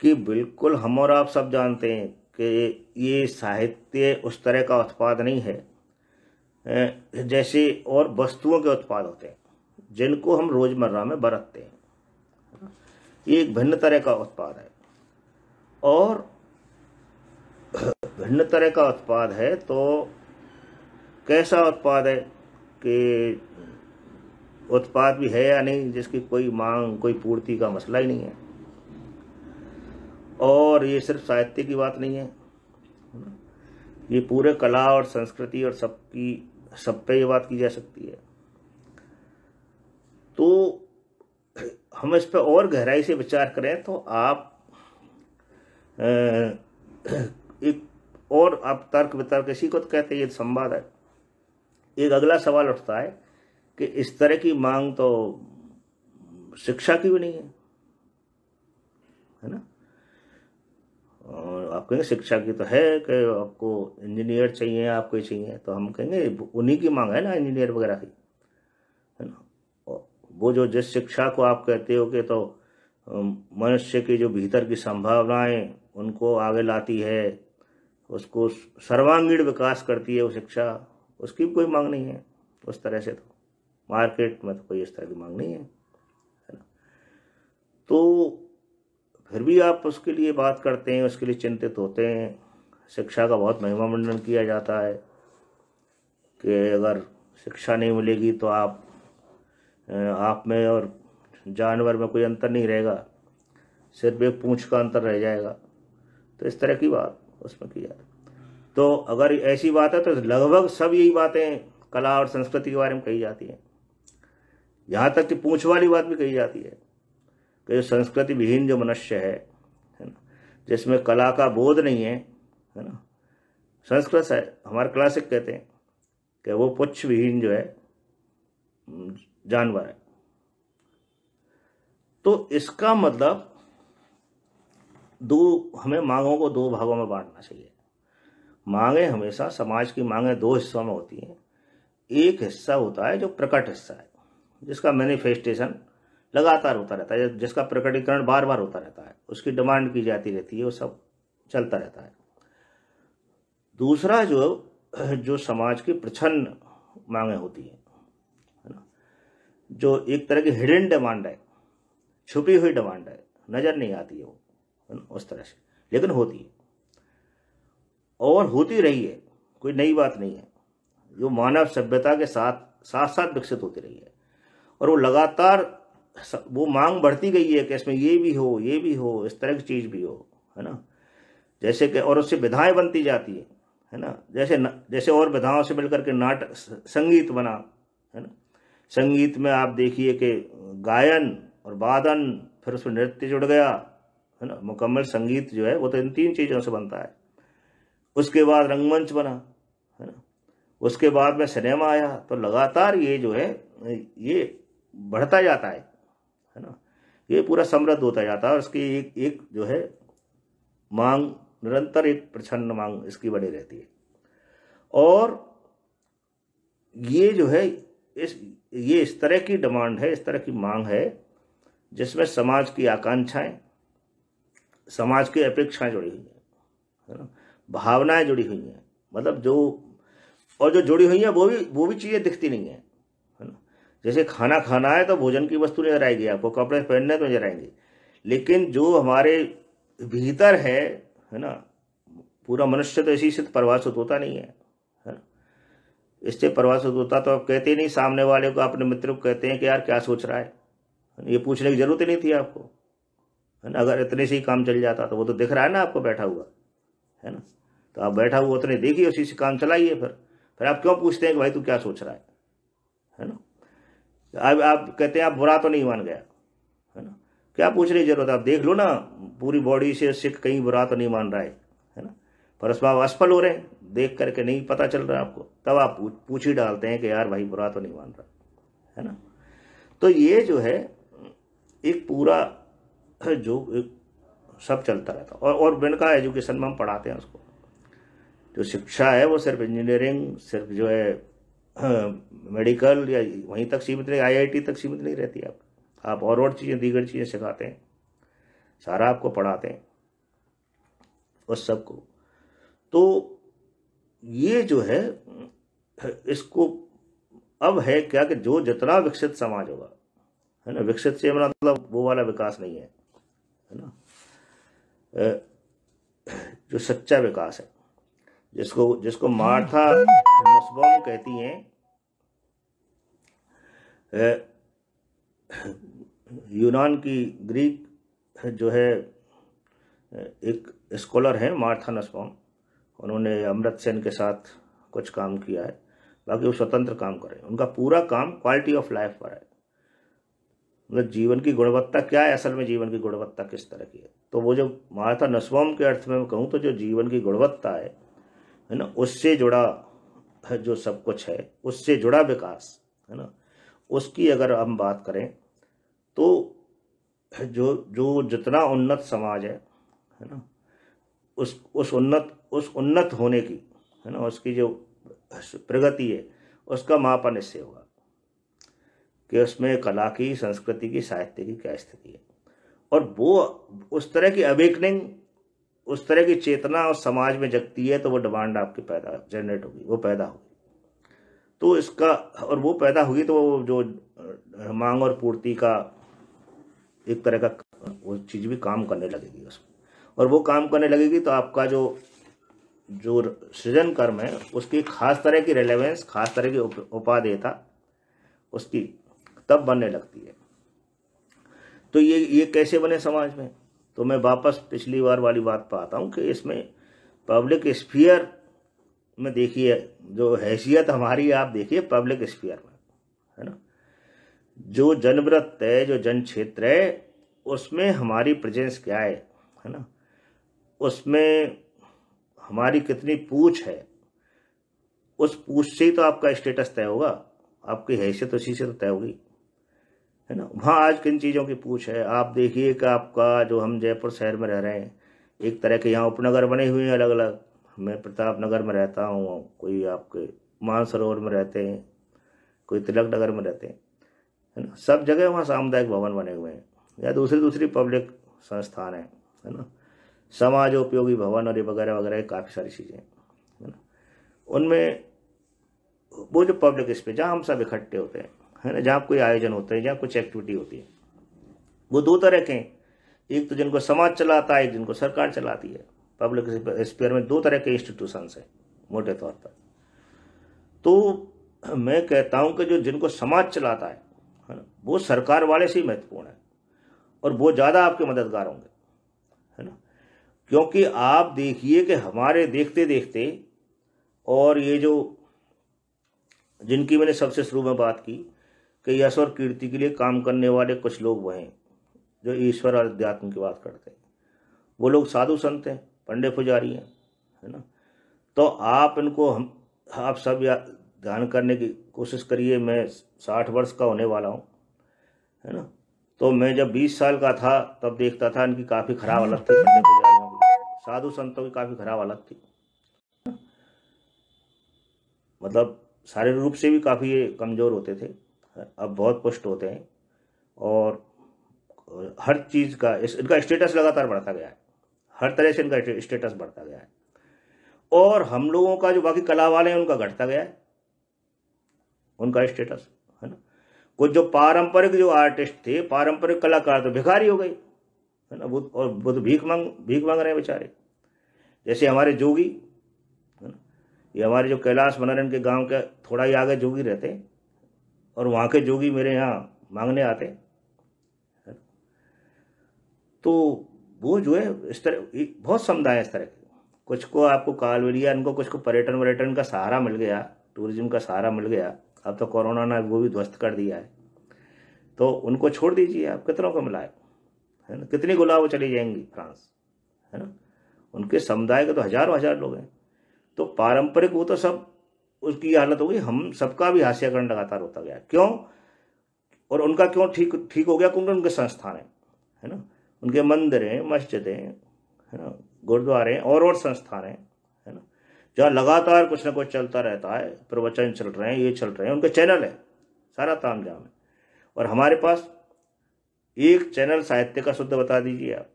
S1: कि बिल्कुल हम और आप सब जानते हैं कि ये साहित्य उस तरह का उत्पाद नहीं है जैसे और वस्तुओं के उत्पाद होते हैं जिनको हम रोज़मर्रा में बरतते हैं ये एक भिन्न तरह का उत्पाद है और भिन्न तरह का उत्पाद है तो कैसा उत्पाद है कि उत्पाद भी है या नहीं जिसकी कोई मांग कोई पूर्ति का मसला ही नहीं है और ये सिर्फ साहित्य की बात नहीं है ये पूरे कला और संस्कृति और सबकी सब पे ये बात की जा सकती है तो हम इस पर और गहराई से विचार करें तो आप एक और आप तर्क वितर्क इसी को तो कहते हैं ये संवाद है एक अगला सवाल उठता है कि इस तरह की मांग तो शिक्षा की भी नहीं है है ना और आप कहेंगे शिक्षा की तो है कि आपको इंजीनियर चाहिए आपको ही चाहिए तो हम कहेंगे उन्हीं की मांग है ना इंजीनियर वगैरह की है ना वो जो जिस शिक्षा को आप कहते हो कि तो मनुष्य की जो भीतर की संभावनाएं उनको आगे लाती है उसको सर्वांगीण विकास करती है वो शिक्षा उसकी भी कोई मांग नहीं है उस तरह से तो मार्केट में तो कोई इस तरह की मांग नहीं है है ना तो फिर भी आप उसके लिए बात करते हैं उसके लिए चिंतित होते हैं शिक्षा का बहुत महिमा मंडन किया जाता है कि अगर शिक्षा नहीं मिलेगी तो आप आप में और जानवर में कोई अंतर नहीं रहेगा सिर्फ एक पूँछ का अंतर रह जाएगा तो इस तरह की बात उसमें की जाती तो अगर ऐसी बात है तो लगभग सब यही बातें कला और संस्कृति के बारे में कही जाती हैं यहाँ तक कि पूँछ वाली बात भी कही जाती है कि जो संस्कृति विहीन जो मनुष्य है है ना जिसमें कला का बोध नहीं है है ना संस्कृत है हमारे क्लासिक कहते हैं कि वो पुच्छ विहीन जो है जानवर है तो इसका मतलब दो हमें मांगों को दो भागों में बांटना चाहिए मांगे हमेशा समाज की मांगे दो हिस्सों में होती हैं एक हिस्सा होता है जो प्रकट हिस्सा है जिसका मैनिफेस्टेशन लगातार होता रहता है जिसका प्रकटीकरण बार बार होता रहता है उसकी डिमांड की जाती रहती है वो सब चलता रहता है दूसरा जो जो समाज की प्रछन्न मांगे होती है ना जो एक तरह की हिडन डिमांड है छुपी हुई डिमांड है नज़र नहीं आती है वो उस तरह से लेकिन होती है और होती रही है कोई नई बात नहीं है जो मानव सभ्यता के साथ साथ साथ विकसित होती रही है और वो लगातार वो मांग बढ़ती गई है कि इसमें ये भी हो ये भी हो इस तरह की चीज़ भी हो है ना जैसे कि और उससे विधाएं बनती जाती है है ना जैसे न, जैसे और विधाओं से मिलकर के नाटक संगीत बना है ना संगीत में आप देखिए कि गायन और वादन फिर उसमें नृत्य जुड़ गया है ना मुकम्मल संगीत जो है वो तो इन तीन चीज़ों से बनता है उसके बाद रंगमंच बना है ना उसके बाद में सिनेमा आया तो लगातार ये जो है ये बढ़ता जाता है है ना ये पूरा समृद्ध होता जाता है और इसकी एक एक जो है मांग निरंतर एक प्रचंड मांग इसकी बनी रहती है और ये जो है इस ये इस तरह की डिमांड है इस तरह की मांग है जिसमें समाज की आकांक्षाएं समाज की अपेक्षाएं जुड़ी हुई हैं है ना भावनाएं जुड़ी हुई हैं मतलब जो और जो जुड़ी हुई हैं वो भी वो भी चीज़ें दिखती नहीं हैं जैसे खाना खाना है तो भोजन की वस्तु नजर आएगी आपको कपड़े पहनने तो नजर आएंगे लेकिन जो हमारे भीतर है है ना पूरा मनुष्य तो इसी से तो प्रभाषित होता नहीं है इससे प्रभाषित होता तो आप कहते नहीं सामने वाले को अपने मित्र को कहते हैं कि यार क्या सोच रहा है ये पूछने की जरूरत ही नहीं थी आपको है ना अगर इतने से ही काम चल जाता तो वो तो दिख रहा है ना आपको बैठा हुआ है ना तो आप बैठा हुआ उतने देखिए उसी से काम चलाइए फिर फिर आप क्यों पूछते हैं कि भाई तू क्या सोच रहा है है ना अब आप कहते हैं आप बुरा तो नहीं मान गया है ना क्या पूछने की जरूरत आप देख लो ना पूरी बॉडी से सिख कहीं बुरा तो नहीं मान रहा है है ना पर आप असफल हो रहे हैं देख करके नहीं पता चल रहा आपको तब आप पूछ ही डालते हैं कि यार भाई बुरा तो नहीं मान रहा है ना तो ये जो है एक पूरा जो एक सब चलता रहता और और बिनका एजुकेशन में हम पढ़ाते हैं उसको जो शिक्षा है वो सिर्फ इंजीनियरिंग सिर्फ जो है मेडिकल हाँ, या वहीं तक सीमित नहीं आईआईटी तक सीमित नहीं रहती आप आप और और चीज़ें दीगर चीज़ें सिखाते हैं सारा आपको पढ़ाते हैं उस सबको तो ये जो है इसको अब है क्या कि जो जितना विकसित समाज होगा है ना विकसित से मेरा मतलब वो वाला विकास नहीं है है ना जो सच्चा विकास है जिसको जिसको मार्था नसबॉम कहती हैं यूनान की ग्रीक जो है एक स्कॉलर हैं मार्था नसबॉम उन्होंने अमृत सेन के साथ कुछ काम किया है बाकी वो स्वतंत्र काम कर रहे हैं उनका पूरा काम क्वालिटी ऑफ लाइफ पर है मतलब जीवन की गुणवत्ता क्या है असल में जीवन की गुणवत्ता किस तरह की है तो वो जो मार्था नसबॉम के अर्थ में मैं कहूँ तो जो जीवन की गुणवत्ता है है ना उससे जुड़ा जो सब कुछ है उससे जुड़ा विकास है ना उसकी अगर हम बात करें तो जो जो जितना उन्नत समाज है है ना उस उस उन्नत उस उन्नत होने की है ना उसकी जो प्रगति है उसका मापन इससे होगा कि उसमें कला की संस्कृति की साहित्य की क्या स्थिति है और वो उस तरह की अवेकनिंग उस तरह की चेतना और समाज में जगती है तो वो डिमांड आपकी पैदा जनरेट होगी वो पैदा होगी तो इसका और वो पैदा होगी तो वो जो मांग और पूर्ति का एक तरह का वो चीज़ भी काम करने लगेगी उसमें और वो काम करने लगेगी तो आपका जो जो सृजन कर्म है उसकी खास तरह की रेलेवेंस खास तरह की उपादेयता उसकी तब बनने लगती है तो ये ये कैसे बने समाज में तो मैं वापस पिछली बार वाली बात पर आता हूँ कि इसमें पब्लिक स्फीयर में देखिए जो हैसियत हमारी आप देखिए पब्लिक स्फीयर में है ना जो जनव्रत है जो जन क्षेत्र है उसमें हमारी प्रेजेंस क्या है है ना उसमें हमारी कितनी पूछ है उस पूछ से ही तो आपका स्टेटस तय होगा आपकी हैसियत उसी से तो तय होगी है ना वहाँ आज किन चीज़ों की पूछ है आप देखिए कि आपका जो हम जयपुर शहर में रह रहे हैं एक तरह के यहाँ उपनगर बने हुए हैं अलग अलग मैं प्रताप नगर में रहता हूँ कोई आपके मानसरोवर में रहते हैं कोई तिलक नगर में रहते हैं है ना सब जगह वहाँ सामुदायिक भवन बने हुए हैं या दूसरी दूसरी पब्लिक संस्थान है है ना समाज उपयोगी भवन और ये वगैरह वगैरह काफ़ी सारी चीज़ें है ना उनमें वो जो पब्लिक स्पेस जहाँ हम सब इकट्ठे होते हैं है ना जहाँ कोई आयोजन होता है जहाँ कुछ एक्टिविटी होती है वो दो तरह के हैं एक तो जिनको समाज चलाता है एक जिनको सरकार चलाती है पब्लिक स्पेयर में दो तरह के इंस्टीट्यूशंस हैं मोटे तौर पर तो मैं कहता हूँ कि जो जिनको समाज चलाता है है ना वो सरकार वाले से ही महत्वपूर्ण है और वो ज़्यादा आपके मददगार होंगे है ना क्योंकि आप देखिए कि हमारे देखते देखते और ये जो जिनकी मैंने सबसे शुरू में बात की कि यश और कीर्ति के लिए काम करने वाले कुछ लोग वह हैं जो ईश्वर और अध्यात्म की बात करते हैं वो लोग साधु संत हैं पंडे पुजारी हैं है ना तो आप इनको हम आप सब या ध्यान करने की कोशिश करिए मैं साठ वर्ष का होने वाला हूँ है ना तो मैं जब बीस साल का था तब देखता था इनकी काफ़ी ख़राब हालत थी पंडे पुजारियों की साधु संतों की काफ़ी ख़राब हालत थी मतलब शारीरिक रूप से भी काफ़ी कमज़ोर होते थे अब बहुत पुष्ट होते हैं और हर चीज़ का इस, इनका स्टेटस लगातार बढ़ता गया है हर तरह से इनका स्टेटस बढ़ता गया है और हम लोगों का जो बाकी कला वाले हैं उनका घटता गया है उनका स्टेटस है ना कुछ जो पारंपरिक जो आर्टिस्ट थे पारंपरिक कलाकार तो भिखारी हो गए है ना बुद्ध और बुद्ध भीख मांग भीख मांग रहे हैं बेचारे जैसे हमारे जोगी है ना ये हमारे जो कैलाश मनोरंजन के गांव के थोड़ा ही आगे जोगी रहते हैं और वहाँ के जोगी मेरे यहाँ मांगने आते तो वो जो है इस तरह बहुत समुदाय इस तरह के कुछ को आपको कालवेलिया इनको कुछ को पर्यटन वर्यटन का सहारा मिल गया टूरिज्म का सहारा मिल गया अब तो कोरोना ने वो भी ध्वस्त कर दिया है तो उनको छोड़ दीजिए आप कितनों को मिलाए है ना कितनी गुलाब वो चली जाएंगी फ्रांस है ना उनके समुदाय के तो हजारों हजार लोग हैं तो पारंपरिक वो तो सब उसकी हालत हो गई हम सबका भी हास्याकरण लगातार होता गया क्यों और उनका क्यों ठीक ठीक हो गया क्योंकि उनके संस्थान हैं है ना उनके मंदिर हैं मस्जिदें है ना गुरुद्वारे हैं और और संस्थान हैं है ना जहाँ लगातार कुछ ना कुछ चलता रहता है प्रवचन चल रहे हैं ये चल रहे हैं उनके चैनल है सारा ताम जाम है और हमारे पास एक चैनल साहित्य का शुद्ध बता दीजिए आप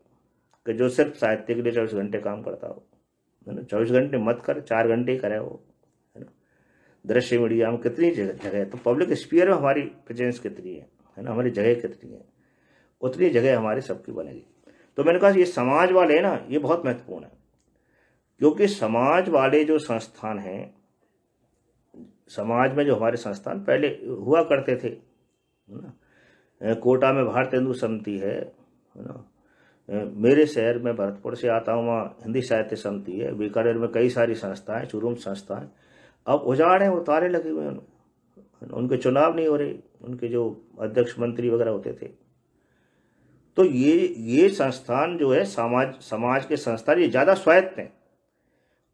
S1: कि जो सिर्फ साहित्य के लिए चौबीस घंटे काम करता हो है ना चौबीस घंटे मत कर चार घंटे ही करे वो दृश्य मीडिया में कितनी जगह है तो पब्लिक स्पीयर में हमारी प्रेजेंस कितनी है है ना हमारी जगह कितनी है उतनी जगह हमारी सबकी बनेगी तो मैंने कहा ये समाज वाले ना ये बहुत महत्वपूर्ण है क्योंकि समाज वाले जो संस्थान हैं समाज में जो हमारे संस्थान पहले हुआ करते थे है ना कोटा में भारत हिंदू समिति है ना मेरे शहर में भरतपुर से आता हूँ वहाँ हिंदी साहित्य समिति है बीकानेर में कई सारी संस्थाएं चुरूम संस्थाएं अब उजाड़ हैं तारे लगे हुए हैं उनके चुनाव नहीं हो रहे उनके जो अध्यक्ष मंत्री वगैरह होते थे तो ये ये संस्थान जो है समाज समाज के संस्थान ये ज़्यादा स्वायत्त हैं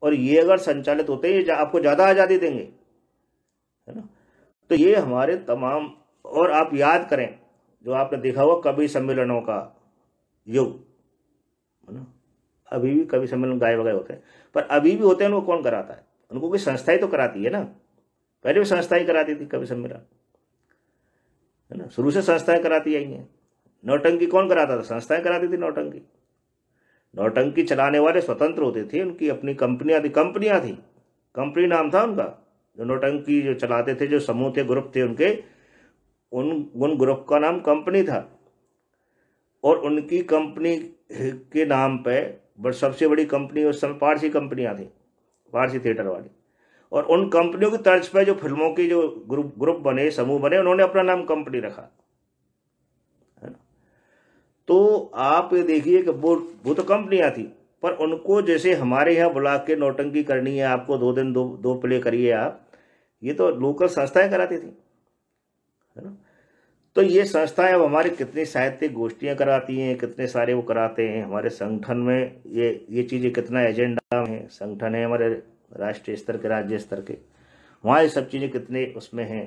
S1: और ये अगर संचालित होते हैं ये आपको ज़्यादा आज़ादी देंगे है ना तो ये हमारे तमाम और आप याद करें जो आपने देखा हुआ कवि सम्मेलनों का युग है ना अभी भी कवि सम्मेलन गाय वगैरह होते हैं पर अभी भी होते हैं वो कौन कराता है उनको कोई संस्था ही तो कराती है ना पहले भी संस्था ही कराती थी कवि सम्मेलन है ना शुरू से संस्थाएं कराती आई हैं नौटंकी कौन कराता था संस्थाएं कराती थी नौटंकी नौटंकी चलाने वाले स्वतंत्र होते थे उनकी अपनी कंपनियां थी कंपनियां थी कंपनी नाम था उनका जो नौटंकी जो चलाते थे जो समूह थे ग्रुप थे उनके उन उन ग्रुप का नाम कंपनी था और उनकी कंपनी के नाम पर सबसे बड़ी कंपनी उस समय पारसी कंपनियां थी भारतीय थिएटर वाले और उन कंपनियों की तर्ज पर जो फिल्मों की जो ग्रुप ग्रुप बने समूह बने उन्होंने अपना नाम कंपनी रखा है ना तो आप ये देखिए कि वो वो तो कंपनियां थी पर उनको जैसे हमारे यहाँ बुला के नोटंकी करनी है आपको दो दिन दो दो प्ले करिए आप ये तो लोकल संस्थाएं कराती थी है ना तो ये संस्था अब हमारे कितनी साहित्यिक गोष्ठियाँ कराती हैं कितने सारे वो कराते हैं हमारे संगठन में ये ये चीज़ें कितना एजेंडा में संगठन है हमारे राष्ट्रीय स्तर के राज्य स्तर के वहाँ ये सब चीज़ें कितने उसमें हैं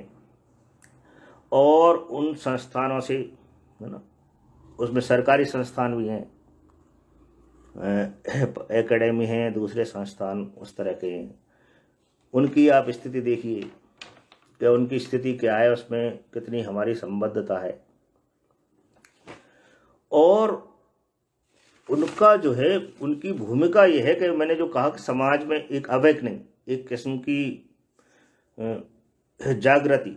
S1: और उन संस्थानों से है ना उसमें सरकारी संस्थान भी हैं एकेडमी हैं दूसरे संस्थान उस तरह के हैं उनकी आप स्थिति देखिए क्या उनकी स्थिति क्या है उसमें कितनी हमारी संबद्धता है और उनका जो है उनकी भूमिका यह है कि मैंने जो कहा कि समाज में एक अवेकनिंग एक किस्म की जागृति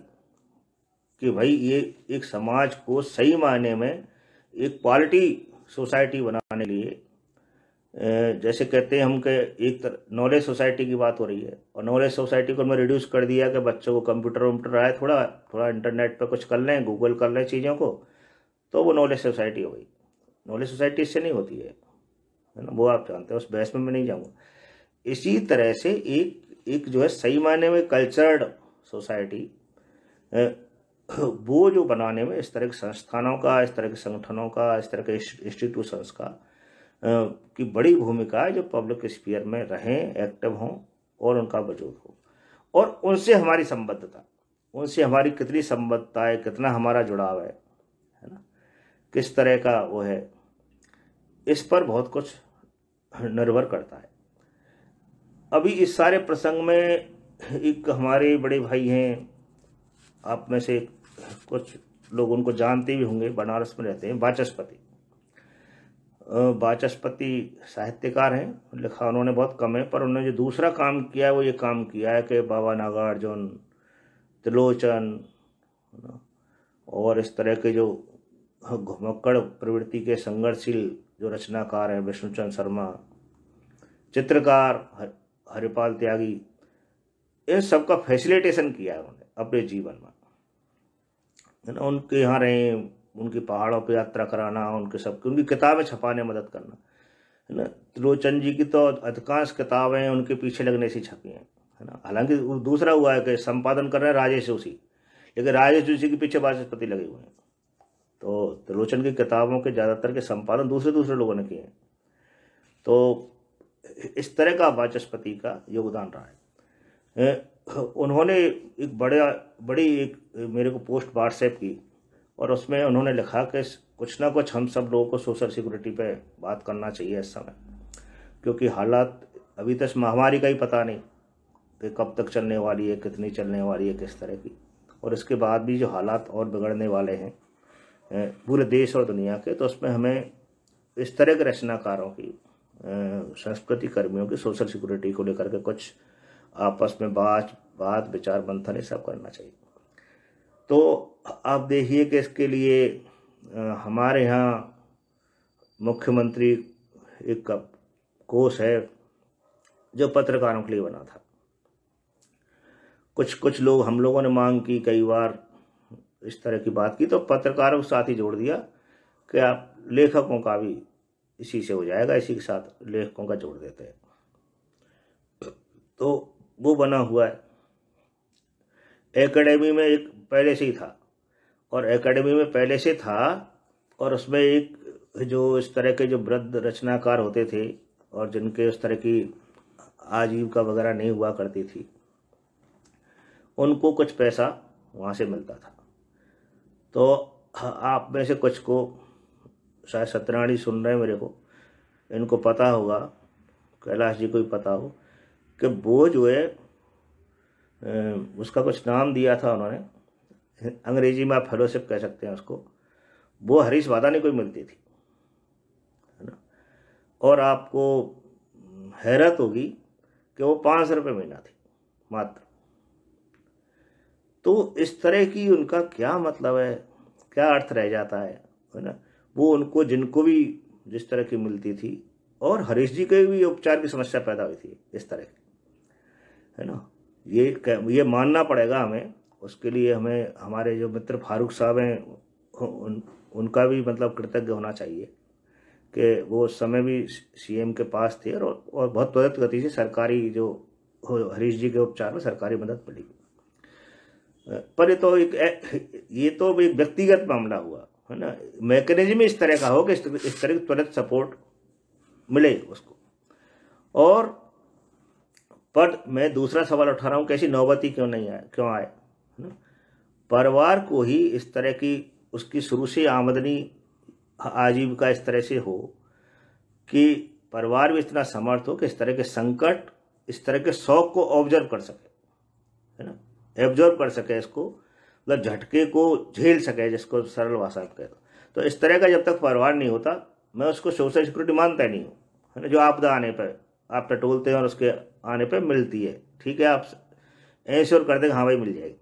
S1: कि भाई ये एक समाज को सही मायने में एक क्वालिटी सोसाइटी बनाने के लिए जैसे कहते हैं हम के एक तरह नॉलेज सोसाइटी की बात हो रही है और नॉलेज सोसाइटी को हमने रिड्यूस कर दिया कि बच्चों को कंप्यूटर वम्प्यूटर आए थोड़ा थोड़ा इंटरनेट पर कुछ कर लें गूगल कर लें चीज़ों को तो वो नॉलेज सोसाइटी हो गई नॉलेज सोसाइटी इससे नहीं होती है है ना वो आप जानते हैं उस बहस में मैं नहीं जाऊँगा इसी तरह से एक एक जो है सही मायने में कल्चर्ड सोसाइटी वो जो बनाने में इस तरह के संस्थानों का इस तरह के संगठनों का इस तरह के इंस्टीट्यूशंस का की बड़ी भूमिका है जो पब्लिक स्पीयर में रहें एक्टिव हों और उनका वजूद हो और उनसे हमारी संबद्धता उनसे हमारी कितनी संबद्धता है कितना हमारा जुड़ाव है है ना किस तरह का वो है इस पर बहुत कुछ निर्भर करता है अभी इस सारे प्रसंग में एक हमारे बड़े भाई हैं आप में से कुछ लोग उनको जानते भी होंगे बनारस में रहते हैं वाचस्पति वाचस्पति साहित्यकार हैं लिखा उन्होंने बहुत कम है पर उन्होंने जो दूसरा काम किया है वो ये काम किया है कि बाबा नागार्जुन त्रिलोचन और इस तरह के जो घुमक्कड़ प्रवृत्ति के संघर्षशील जो रचनाकार हैं विष्णुचंद शर्मा चित्रकार हरिपाल त्यागी इन सबका फैसिलिटेशन किया है उन्होंने अपने जीवन में उनके यहाँ रहे उनकी पहाड़ों पर यात्रा कराना उनके सब उनकी किताबें छपाने मदद करना है ना त्रिलोचन जी की तो अधिकांश किताबें उनके पीछे लगने से छपी हैं है ना हालांकि दूसरा हुआ है कि संपादन कर रहे हैं राजेश जोशी लेकिन राजेश जोशी के पीछे वाचस्पति लगे हुए हैं तो त्रिलोचन की किताबों के ज़्यादातर के संपादन दूसरे दूसरे लोगों ने किए हैं तो इस तरह का वाचस्पति का योगदान रहा है उन्होंने एक बड़ा बड़ी एक मेरे को पोस्ट व्हाट्सएप की और उसमें उन्होंने लिखा कि कुछ ना कुछ हम सब लोगों को सोशल सिक्योरिटी पे बात करना चाहिए इस समय क्योंकि हालात अभी तक महामारी का ही पता नहीं कि कब तक चलने वाली है कितनी चलने वाली है किस तरह की और इसके बाद भी जो हालात और बिगड़ने वाले हैं पूरे देश और दुनिया के तो उसमें हमें इस तरह के रचनाकारों की संस्कृति कर्मियों की सोशल सिक्योरिटी को लेकर के कुछ आपस में बात बात विचार मंथन ये सब करना चाहिए तो आप देखिए कि इसके लिए हमारे यहाँ मुख्यमंत्री एक कोष है जो पत्रकारों के लिए बना था कुछ कुछ लोग हम लोगों ने मांग की कई बार इस तरह की बात की तो पत्रकारों के साथ ही जोड़ दिया कि आप लेखकों का भी इसी से हो जाएगा इसी के साथ लेखकों का जोड़ देते हैं तो वो बना हुआ है एकेडमी में एक पहले से ही था और एकेडमी में पहले से था और उसमें एक जो इस तरह के जो वृद्ध रचनाकार होते थे और जिनके उस तरह की आजीविका वगैरह नहीं हुआ करती थी उनको कुछ पैसा वहाँ से मिलता था तो आप में से कुछ को शायद सत्यनारायणी सुन रहे हैं मेरे को इनको पता होगा कैलाश जी को भी पता हो कि वो जो है उसका कुछ नाम दिया था उन्होंने अंग्रेजी में आप फेलोशिप कह सकते हैं उसको वो हरीश वादानी को मिलती थी है ना और आपको हैरत होगी कि वो पाँच सौ रुपये महीना थी मात्र तो इस तरह की उनका क्या मतलब है क्या अर्थ रह जाता है है ना वो उनको जिनको भी जिस तरह की मिलती थी और हरीश जी के भी उपचार की समस्या पैदा हुई थी इस तरह की है ना ये ये मानना पड़ेगा हमें उसके लिए हमें हमारे जो मित्र फारूक साहब हैं उन उनका भी मतलब कृतज्ञ होना चाहिए कि वो उस समय भी सीएम के पास थे और और बहुत त्वरित गति से सरकारी जो हरीश जी के उपचार में सरकारी मदद मिली पर ये तो एक ये तो एक व्यक्तिगत मामला हुआ है ना मैकेनिज्म इस तरह का हो कि इस तरह की तुरंत सपोर्ट मिले उसको और पर मैं दूसरा सवाल उठा रहा हूँ कैसी नौबती क्यों नहीं आए क्यों आए है ना परिवार को ही इस तरह की उसकी शुरू से आमदनी आजीविका इस तरह से हो कि परिवार भी इतना समर्थ हो कि इस तरह के संकट इस तरह के शौक को ऑब्जर्व कर सके है ना एब्जॉर्व कर सके इसको मतलब झटके को झेल सके जिसको सरल भाषा कह कह तो इस तरह का जब तक परिवार नहीं होता मैं उसको सोशल सिक्योरिटी मानता नहीं हूँ है ना जो आपदा आने पर आप टटोलते हैं और उसके आने पर मिलती है ठीक है आप इंश्योर कर देंगे हाँ भाई मिल जाएगी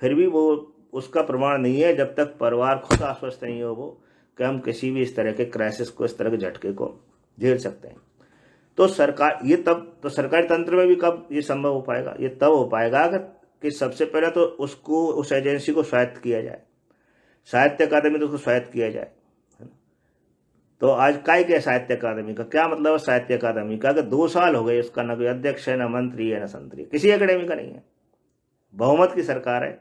S1: फिर भी वो उसका प्रमाण नहीं है जब तक परिवार खुद आश्वस्त नहीं हो वो कि हम किसी भी इस तरह के क्राइसिस को इस तरह के झटके को झेल सकते हैं तो सरकार ये तब तो सरकारी तंत्र में भी कब ये संभव हो पाएगा ये तब हो पाएगा कि सबसे पहले तो उसको उस एजेंसी को स्वायत्त किया जाए साहित्य अकादमी तो उसको स्वायत्त किया जाए तो आज काय क्या साहित्य अकादमी का क्या मतलब है साहित्य अकादमी का अगर दो साल हो गए उसका ना कोई अध्यक्ष है ना मंत्री है ना संतरी किसी अकेडमी का नहीं है बहुमत की सरकार है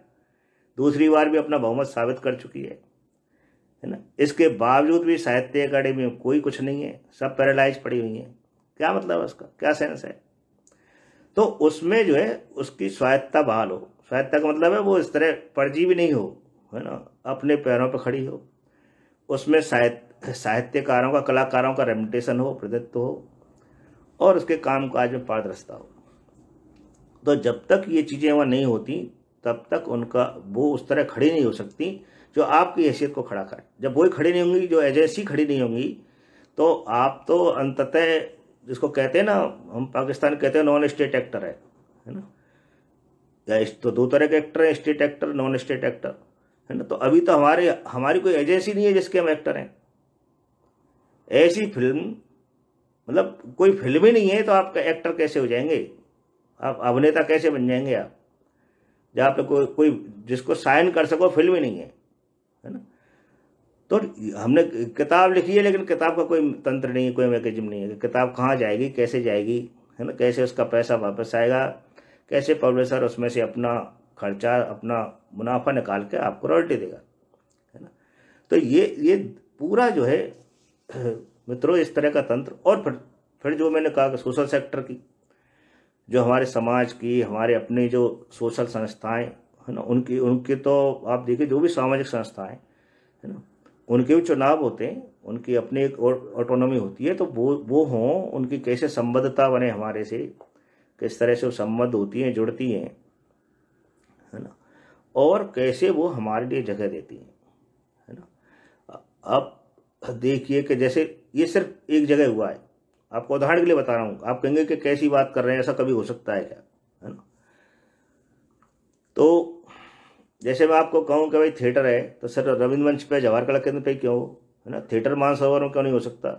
S1: दूसरी बार भी अपना बहुमत साबित कर चुकी है है ना इसके बावजूद भी साहित्य अकाडमी में कोई कुछ नहीं है सब पैरालाइज पड़ी हुई हैं क्या मतलब है उसका क्या सेंस है तो उसमें जो है उसकी स्वायत्ता बहाल हो स्वायत्ता का मतलब है वो इस तरह भी नहीं हो है ना अपने पैरों पर खड़ी हो उसमें साहित्यकारों का कलाकारों का रेमिटेशन हो प्रदत्त हो और उसके काम काज में पारदर्शिता हो तो जब तक ये चीज़ें वहाँ नहीं होती तब तक उनका वो उस तरह खड़ी नहीं हो सकती जो आपकी हैसियत को खड़ा कर जब वो खड़ी नहीं होंगी जो एजेंसी खड़ी नहीं होंगी तो आप तो अंततः जिसको कहते हैं ना हम पाकिस्तान कहते हैं नॉन स्टेट एक्टर है है ना या इस तो दो तरह के एक्टर हैं state actor non state actor है ना तो अभी तो हमारे हमारी कोई एजेंसी नहीं है जिसके हम एक्टर हैं ऐसी फिल्म मतलब कोई फिल्म ही नहीं है तो आप एक्टर कैसे हो जाएंगे आप अभिनेता कैसे बन जाएंगे आप जहाँ पे कोई कोई जिसको साइन कर सको फिल्म ही नहीं है है ना तो हमने किताब लिखी है लेकिन किताब का कोई तंत्र नहीं है कोई मैकेजम नहीं है किताब कहाँ जाएगी कैसे जाएगी है ना कैसे उसका पैसा वापस आएगा कैसे पब्लिशर उसमें से अपना खर्चा अपना मुनाफा निकाल के आपको रॉयल्टी देगा है ना तो ये ये पूरा जो है मित्रों इस तरह का तंत्र और फिर फिर जो मैंने कहा कि सोशल सेक्टर की जो हमारे समाज की हमारे अपने जो सोशल संस्थाएं है ना उनकी उनके तो आप देखिए जो भी सामाजिक संस्थाएं
S2: है ना
S1: उनके भी चुनाव होते हैं उनकी अपनी एक ऑटोनॉमी होती है तो वो वो हों उनकी कैसे संबद्धता बने हमारे से किस तरह से वो संबद्ध होती हैं जुड़ती हैं है ना और कैसे वो हमारे लिए जगह देती हैं है ना अब देखिए कि जैसे ये सिर्फ एक जगह हुआ है आपको उदाहरण के लिए बता रहा हूँ आप कहेंगे कि कैसी बात कर रहे हैं ऐसा कभी हो सकता है क्या है ना तो जैसे मैं आपको कहूँ कि भाई थिएटर है तो सर रविंद्र मंच पे जवाहर कला केंद्र पे क्यों हो है ना थिएटर मानसरोवर में क्यों नहीं हो सकता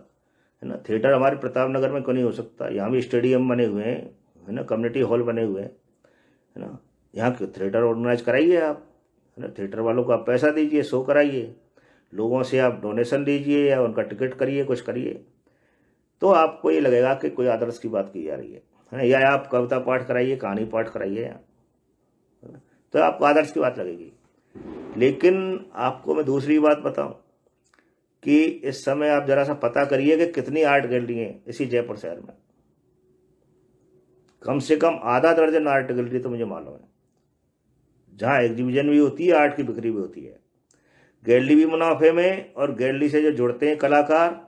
S1: है ना थिएटर हमारे प्रताप नगर में क्यों नहीं हो सकता यहाँ भी स्टेडियम बने हुए हैं है ना कम्युनिटी हॉल बने हुए हैं है ना यहाँ थिएटर ऑर्गेनाइज कराइए आप है ना थिएटर वालों को आप पैसा दीजिए शो कराइए लोगों से आप डोनेशन लीजिए या उनका टिकट करिए कुछ करिए तो आपको ये लगेगा कि कोई आदर्श की बात की जा रही है है ना या आप कविता पाठ कराइए कहानी पाठ कराइए तो आपको आदर्श की बात लगेगी लेकिन आपको मैं दूसरी बात बताऊं कि इस समय आप जरा सा पता करिए कि कितनी आर्ट गैलरी हैं इसी जयपुर शहर में कम से कम आधा दर्जन आर्ट गैलरी तो मुझे मालूम है जहाँ एग्जीबिशन भी होती है आर्ट की बिक्री भी होती है गैलरी भी मुनाफे में और गैलरी से जो जुड़ते हैं कलाकार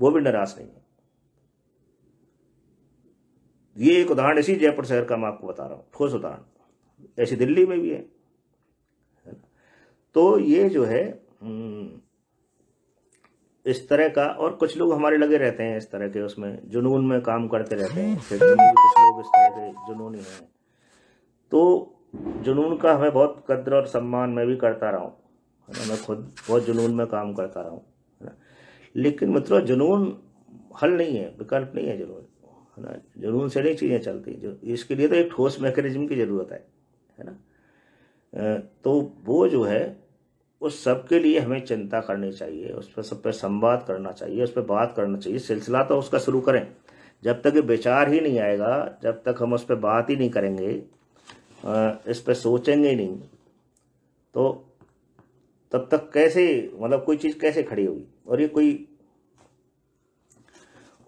S1: वो भी निराश नहीं है ये एक उदाहरण इसी जयपुर शहर का मैं आपको बता रहा हूँ ठोस उदाहरण ऐसी दिल्ली में भी है तो ये जो है
S2: हम्म,
S1: इस तरह का और कुछ लोग हमारे लगे रहते हैं इस तरह के उसमें जुनून में काम करते रहते हैं कुछ लोग इस तरह के जुनूनी हैं तो जुनून का हमें बहुत कद्र और सम्मान मैं भी करता रहा हूँ मैं खुद बहुत जुनून में काम करता रहा हूँ लेकिन मित्रों मतलब जुनून हल नहीं है विकल्प नहीं है जुनून है ना जुनून से नहीं चीज़ें चलती जो इसके लिए तो एक ठोस मैकेनिज्म की ज़रूरत है है ना तो वो जो है उस सब के लिए हमें चिंता करनी चाहिए उस पर सब पर संवाद करना चाहिए उस पर बात करना चाहिए सिलसिला तो उसका शुरू करें जब तक ये विचार ही नहीं आएगा जब तक हम उस पर बात ही नहीं करेंगे इस पर सोचेंगे ही नहीं तो तब तक कैसे मतलब कोई चीज़ कैसे खड़ी होगी और ये कोई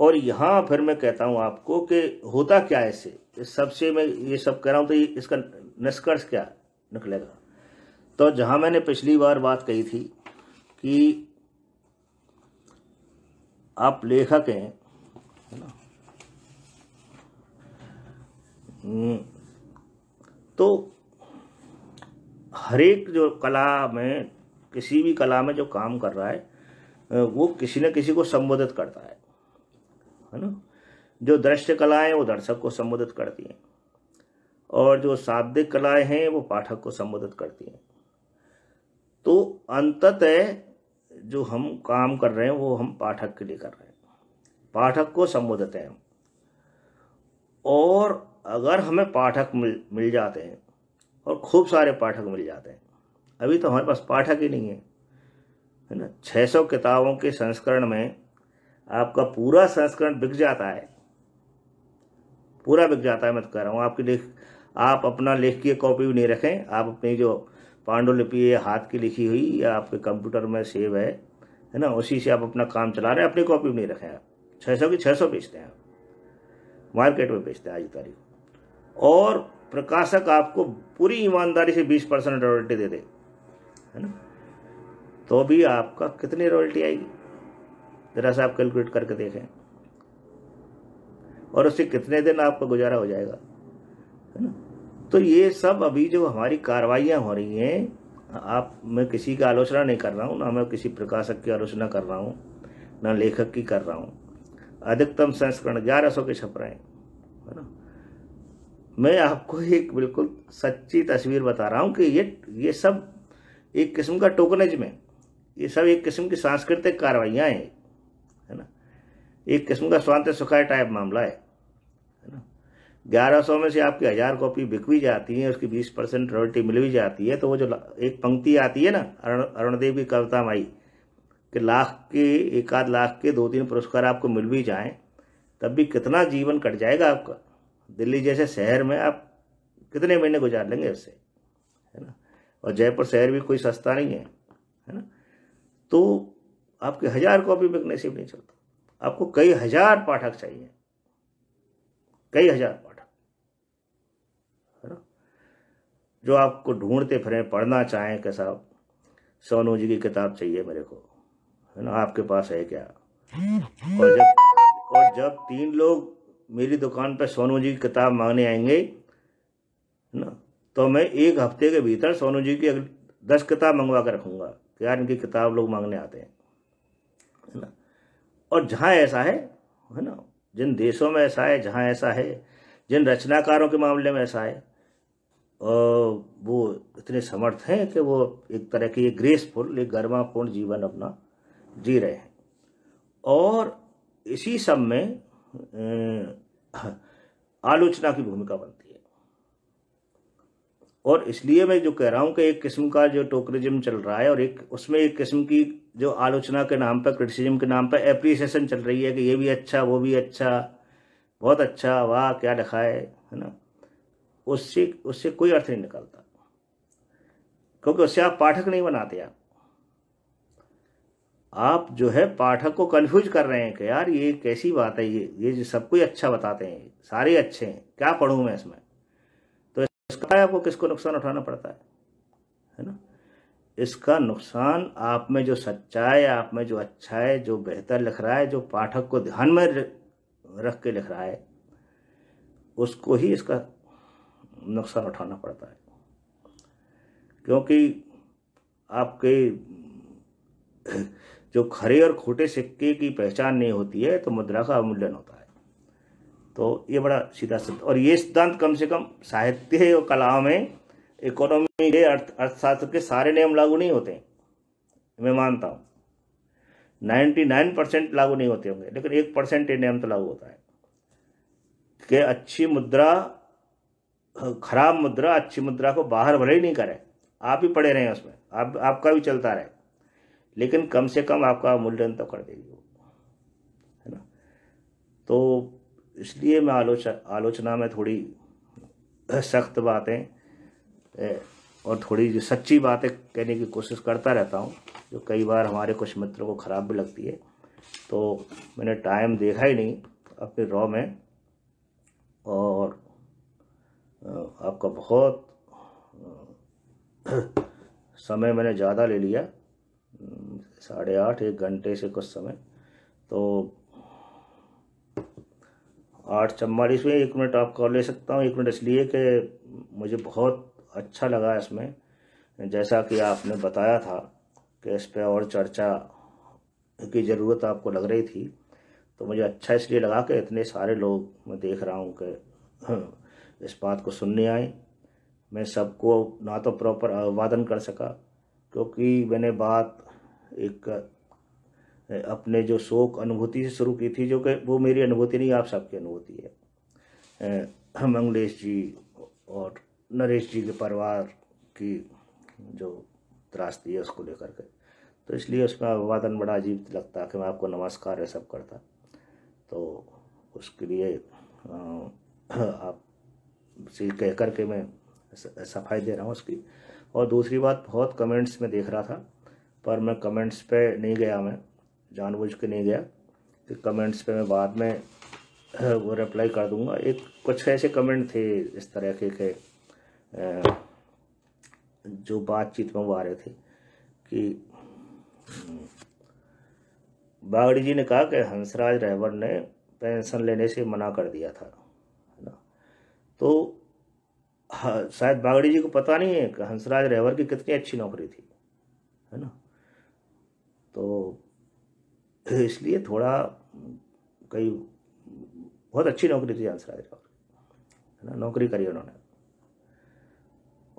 S1: और यहाँ फिर मैं कहता हूँ आपको कि होता क्या है इससे सबसे मैं ये सब कह रहा हूँ तो इसका निष्कर्ष क्या निकलेगा तो जहाँ मैंने पिछली बार बात कही थी कि आप लेखक हैं ना हम्म, तो हरेक जो कला में किसी भी कला में जो काम कर रहा है वो किसी न किसी को संबोधित करता है है ना जो दृश्य कलाएं वो दर्शक को संबोधित करती हैं और जो शाब्दिक कलाएं हैं वो पाठक को संबोधित करती हैं तो अंततः जो हम काम कर रहे हैं वो हम पाठक के लिए कर रहे हैं पाठक को संबोधित हैं हम और अगर हमें पाठक मिल मिल जाते हैं और खूब सारे पाठक मिल जाते हैं अभी तो हमारे पास पाठक ही नहीं है है ना छः सौ किताबों के संस्करण में आपका पूरा संस्करण बिक जाता है पूरा बिक जाता है मैं तो कह रहा हूँ आपकी लिख आप अपना लेखकीय कॉपी भी नहीं रखें आप अपनी जो पांडुलिपि या हाथ की लिखी हुई या आपके कंप्यूटर में सेव है है ना उसी से आप अपना काम चला रहे हैं अपनी कॉपी भी नहीं रखें आप छः सौ की छः सौ बेचते हैं आप मार्केट में बेचते हैं आज की तारीख और प्रकाशक आपको पूरी ईमानदारी से बीस परसेंट दे दे है ना तो भी आपका कितनी रॉयल्टी आएगी ज़रा सा आप कैलकुलेट करके देखें और उससे कितने दिन आपका गुजारा हो जाएगा है ना तो ये सब अभी जो हमारी कार्रवाइयाँ हो रही हैं आप मैं किसी का आलोचना नहीं कर रहा हूँ ना मैं किसी प्रकाशक की आलोचना कर रहा हूँ ना लेखक की कर रहा हूँ अधिकतम संस्करण ग्यारह सौ के छप रहे हैं है ना मैं आपको एक बिल्कुल सच्ची तस्वीर बता रहा हूँ कि ये ये सब एक किस्म का टोकनेज में ये सब एक किस्म की सांस्कृतिक कार्रवाइयाँ हैं है ना एक किस्म का स्वांत सुखाय टाइप मामला है है ना ग्यारह सौ में से आपकी हज़ार कॉपी बिक भी जाती है उसकी बीस परसेंट रॉयल्टी मिल भी जाती है तो वो जो एक पंक्ति आती है ना अरुण अरुणदेव की कविता माई कि लाख के एक आध लाख के दो तीन पुरस्कार आपको मिल भी जाएँ तब भी कितना जीवन कट जाएगा आपका दिल्ली जैसे शहर में आप कितने महीने गुजार लेंगे उससे है ना और जयपुर शहर भी कोई सस्ता नहीं है है ना तो आपकी हजार कॉपी में नसीब नहीं चलता आपको कई हजार पाठक चाहिए कई हजार पाठक है ना जो आपको ढूंढते फिरें पढ़ना चाहें कि साहब सोनू जी की किताब चाहिए मेरे को है ना आपके पास है क्या
S2: और
S1: जब और जब तीन लोग मेरी दुकान पर सोनू जी की किताब मांगने आएंगे ना तो मैं एक हफ्ते के भीतर सोनू जी की दस किताब मंगवा कर रखूंगा यार इनकी किताब लोग मांगने आते हैं है ना और जहाँ ऐसा है है ना जिन देशों में ऐसा है जहाँ ऐसा है जिन रचनाकारों के मामले में ऐसा है और वो इतने समर्थ हैं कि वो एक तरह के ग्रेसफुल एक गर्मापूर्ण जीवन अपना जी रहे हैं और इसी सब में आलोचना की भूमिका बनती है और इसलिए मैं जो कह रहा हूँ कि एक किस्म का जो टोकरिज्म चल रहा है और एक उसमें एक किस्म की जो आलोचना के नाम पर क्रिटिसिज्म के नाम पर एप्रिसिएशन चल रही है कि ये भी अच्छा वो भी अच्छा बहुत अच्छा वाह क्या लिखा है ना उससे उससे कोई अर्थ नहीं निकलता क्योंकि उससे आप पाठक नहीं बनाते आप आप जो है पाठक को कन्फ्यूज कर रहे हैं कि यार ये कैसी बात है ये ये सब कोई अच्छा बताते हैं सारे अच्छे हैं क्या पढ़ूँ मैं इसमें है वो किसको नुकसान उठाना पड़ता है है ना इसका नुकसान आप में जो सच्चाई आप में जो अच्छा है जो बेहतर लिख रहा है जो पाठक को ध्यान में रख के लिख रहा है उसको ही इसका नुकसान उठाना पड़ता है क्योंकि आपके जो खरे और खोटे सिक्के की पहचान नहीं होती है तो मुद्रा का अवमूल्यन होता है तो ये बड़ा सीधा सिद्ध और ये सिद्धांत कम से कम साहित्य और कला में इकोनॉमी के अर्थ अर्थशास्त्र के सारे नियम लागू नहीं होते मैं मानता हूँ नाइन्टी नाइन परसेंट लागू नहीं होते होंगे लेकिन एक परसेंट ये नियम तो लागू होता है कि अच्छी मुद्रा खराब मुद्रा अच्छी मुद्रा को बाहर भले ही नहीं करे आप ही पढ़े रहें उसमें आप आपका भी चलता रहे लेकिन कम से कम आपका मूल्यन तो कर देगी वो है ना तो इसलिए मैं आलोच आलोचना में थोड़ी सख्त बातें और थोड़ी सच्ची बातें कहने की कोशिश करता रहता हूँ जो कई बार हमारे कुछ मित्रों को ख़राब भी लगती है तो मैंने टाइम देखा ही नहीं अपने रॉ में और आपका बहुत समय मैंने ज़्यादा ले लिया साढ़े आठ एक घंटे से कुछ समय तो आठ चम्मच इसमें एक मिनट आप कॉल ले सकता हूँ एक मिनट इसलिए कि मुझे बहुत अच्छा लगा इसमें जैसा कि आपने बताया था कि इस पर और चर्चा की ज़रूरत आपको लग रही थी तो मुझे अच्छा इसलिए लगा कि इतने सारे लोग मैं देख रहा हूँ कि हाँ, इस बात को सुनने आए मैं सबको ना तो प्रॉपर अभिवादन कर सका क्योंकि मैंने बात एक अपने जो शोक अनुभूति से शुरू की थी जो कि वो मेरी अनुभूति नहीं आप सबकी अनुभूति है मंगलेश जी और नरेश जी के परिवार की जो त्रासदी है उसको लेकर के तो इसलिए उसमें अभिवादन बड़ा अजीब लगता कि मैं आपको नमस्कार है सब करता तो उसके लिए आप से कह कर के मैं सफाई दे रहा हूँ उसकी और दूसरी बात बहुत कमेंट्स में देख रहा था पर मैं कमेंट्स पे नहीं गया मैं जानबूझ के नहीं गया कि तो कमेंट्स पे मैं बाद में वो रिप्लाई कर दूंगा एक कुछ ऐसे कमेंट थे इस तरह के के जो बातचीत में वो आ रहे थे कि हम्म, बागड़ी जी ने कहा कि हंसराज रहवर ने पेंशन लेने से मना कर दिया था है ना तो हाँ, शायद बागड़ी जी को पता नहीं है कि हंसराज रहवर की कितनी अच्छी नौकरी थी है ना तो तो इसलिए थोड़ा कई बहुत अच्छी नौकरी थी हंसराज राव है ना नौकरी करी उन्होंने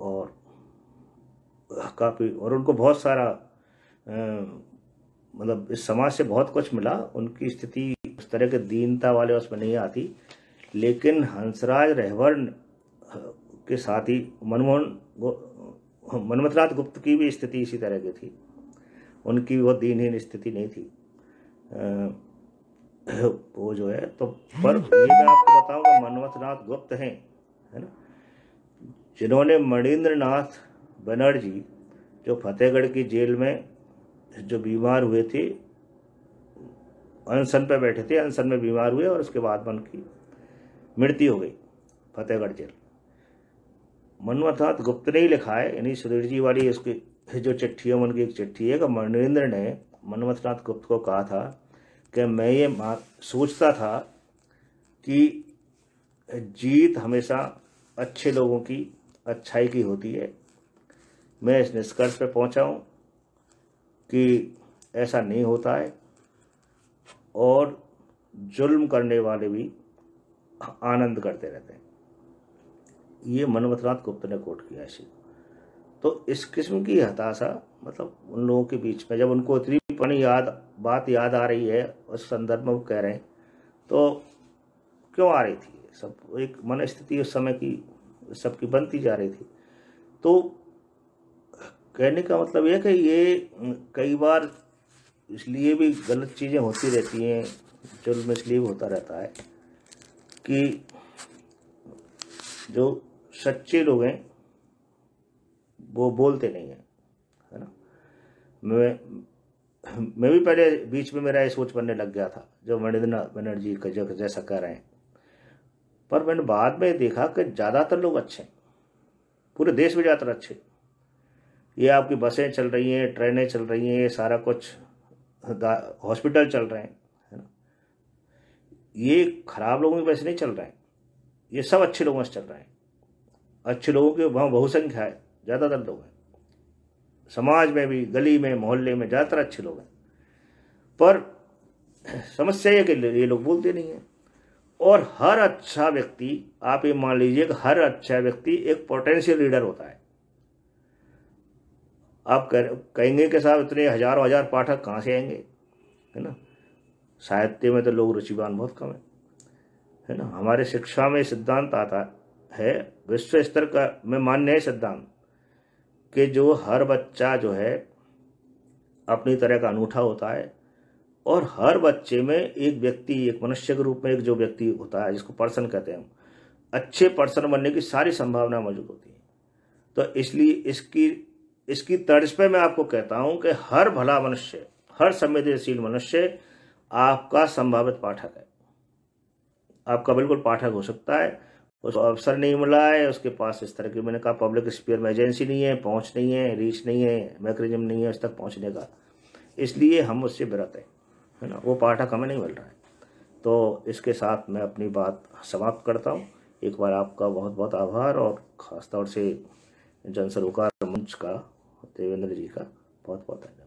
S1: और काफ़ी और उनको बहुत सारा मतलब इस समाज से बहुत कुछ मिला उनकी स्थिति उस तरह के दीनता वाले उसमें नहीं आती लेकिन हंसराज रहवर के साथ ही मनमोहन मनमथनाथ गुप्त की भी स्थिति इसी तरह की थी उनकी वो दीनहीन स्थिति नहीं थी वो जो है तो पर ये मैं आपको बताऊंगा नाथ गुप्त हैं है ना जिन्होंने मणिन्द्र नाथ बनर्जी जो फतेहगढ़ की जेल में जो बीमार हुए थे अनशन पर बैठे थे अनशन में बीमार हुए और उसके बाद उनकी मृत्यु हो गई फतेहगढ़ जेल मनमथनाथ गुप्त ने ही लिखा है यानी सुधीर जी वाली उसकी जो चिट्ठी है उनकी एक चिट्ठी है कि मणिन्द्र ने मनमथनाथ गुप्त को कहा था कि मैं ये सोचता था कि जीत हमेशा अच्छे लोगों की अच्छाई की होती है मैं इस निष्कर्ष पर पहुंचा हूं कि ऐसा नहीं होता है और जुल्म करने वाले भी आनंद करते रहते हैं ये मनमथनाथ गुप्त ने कोट किया इसी तो इस किस्म की हताशा मतलब उन लोगों के बीच में जब उनको इतनी पुरानी याद बात याद आ रही है उस संदर्भ में वो कह रहे हैं तो क्यों आ रही थी सब एक मन स्थिति उस समय की सबकी बनती जा रही थी तो कहने का मतलब यह कि ये कई बार इसलिए भी गलत चीज़ें होती रहती हैं जुल्म इसलिए भी होता रहता है कि जो सच्चे लोग हैं वो बोलते नहीं हैं है ना मैं मैं भी पहले बीच में मेरा ये सोच बनने लग गया था जो मणिंद्र बनर्जी का जैसा कह रहे हैं पर मैंने बाद में देखा कि ज़्यादातर लोग अच्छे हैं पूरे देश में ज़्यादातर अच्छे ये आपकी बसें चल रही हैं ट्रेनें चल रही हैं सारा कुछ हॉस्पिटल चल रहे हैं है ना ये खराब लोगों की वैसे नहीं चल रहे हैं ये सब अच्छे लोगों से चल रहे हैं अच्छे लोगों के वहाँ बहुसंख्या है ज़्यादातर लोग हैं समाज में भी गली में मोहल्ले में ज़्यादातर अच्छे लोग हैं पर समस्या ये कि ये लोग बोलते नहीं हैं और हर अच्छा व्यक्ति आप ये मान लीजिए कि हर अच्छा व्यक्ति एक पोटेंशियल लीडर होता है आप कहेंगे कि साहब इतने हजारों हजार पाठक कहाँ से आएंगे है ना साहित्य में तो लोग रुचिवान बहुत कम है है ना हमारे शिक्षा में सिद्धांत आता है विश्व स्तर का में मान्य है सिद्धांत कि जो हर बच्चा जो है अपनी तरह का अनूठा होता है और हर बच्चे में एक व्यक्ति एक मनुष्य के रूप में एक जो व्यक्ति होता है जिसको पर्सन कहते हैं हम अच्छे पर्सन बनने की सारी संभावना मौजूद होती है तो इसलिए इसकी इसकी तर्ज पे मैं आपको कहता हूं कि हर भला मनुष्य हर संवेदनशील मनुष्य आपका संभावित पाठक है आपका बिल्कुल पाठक हो सकता है उसको अवसर नहीं मिला है उसके पास इस तरह की मैंने कहा पब्लिक स्पीयर में एजेंसी नहीं है पहुंच नहीं है रीच नहीं है मैकेजम नहीं है उस तक पहुंचने का इसलिए हम उससे बिरत हैं है ना वो पाठक हमें नहीं मिल रहा है तो इसके साथ मैं अपनी बात समाप्त करता हूँ एक बार आपका बहुत बहुत आभार और ख़ासतौर से जनसरोकार मंच का देवेंद्र जी का बहुत बहुत धन्यवाद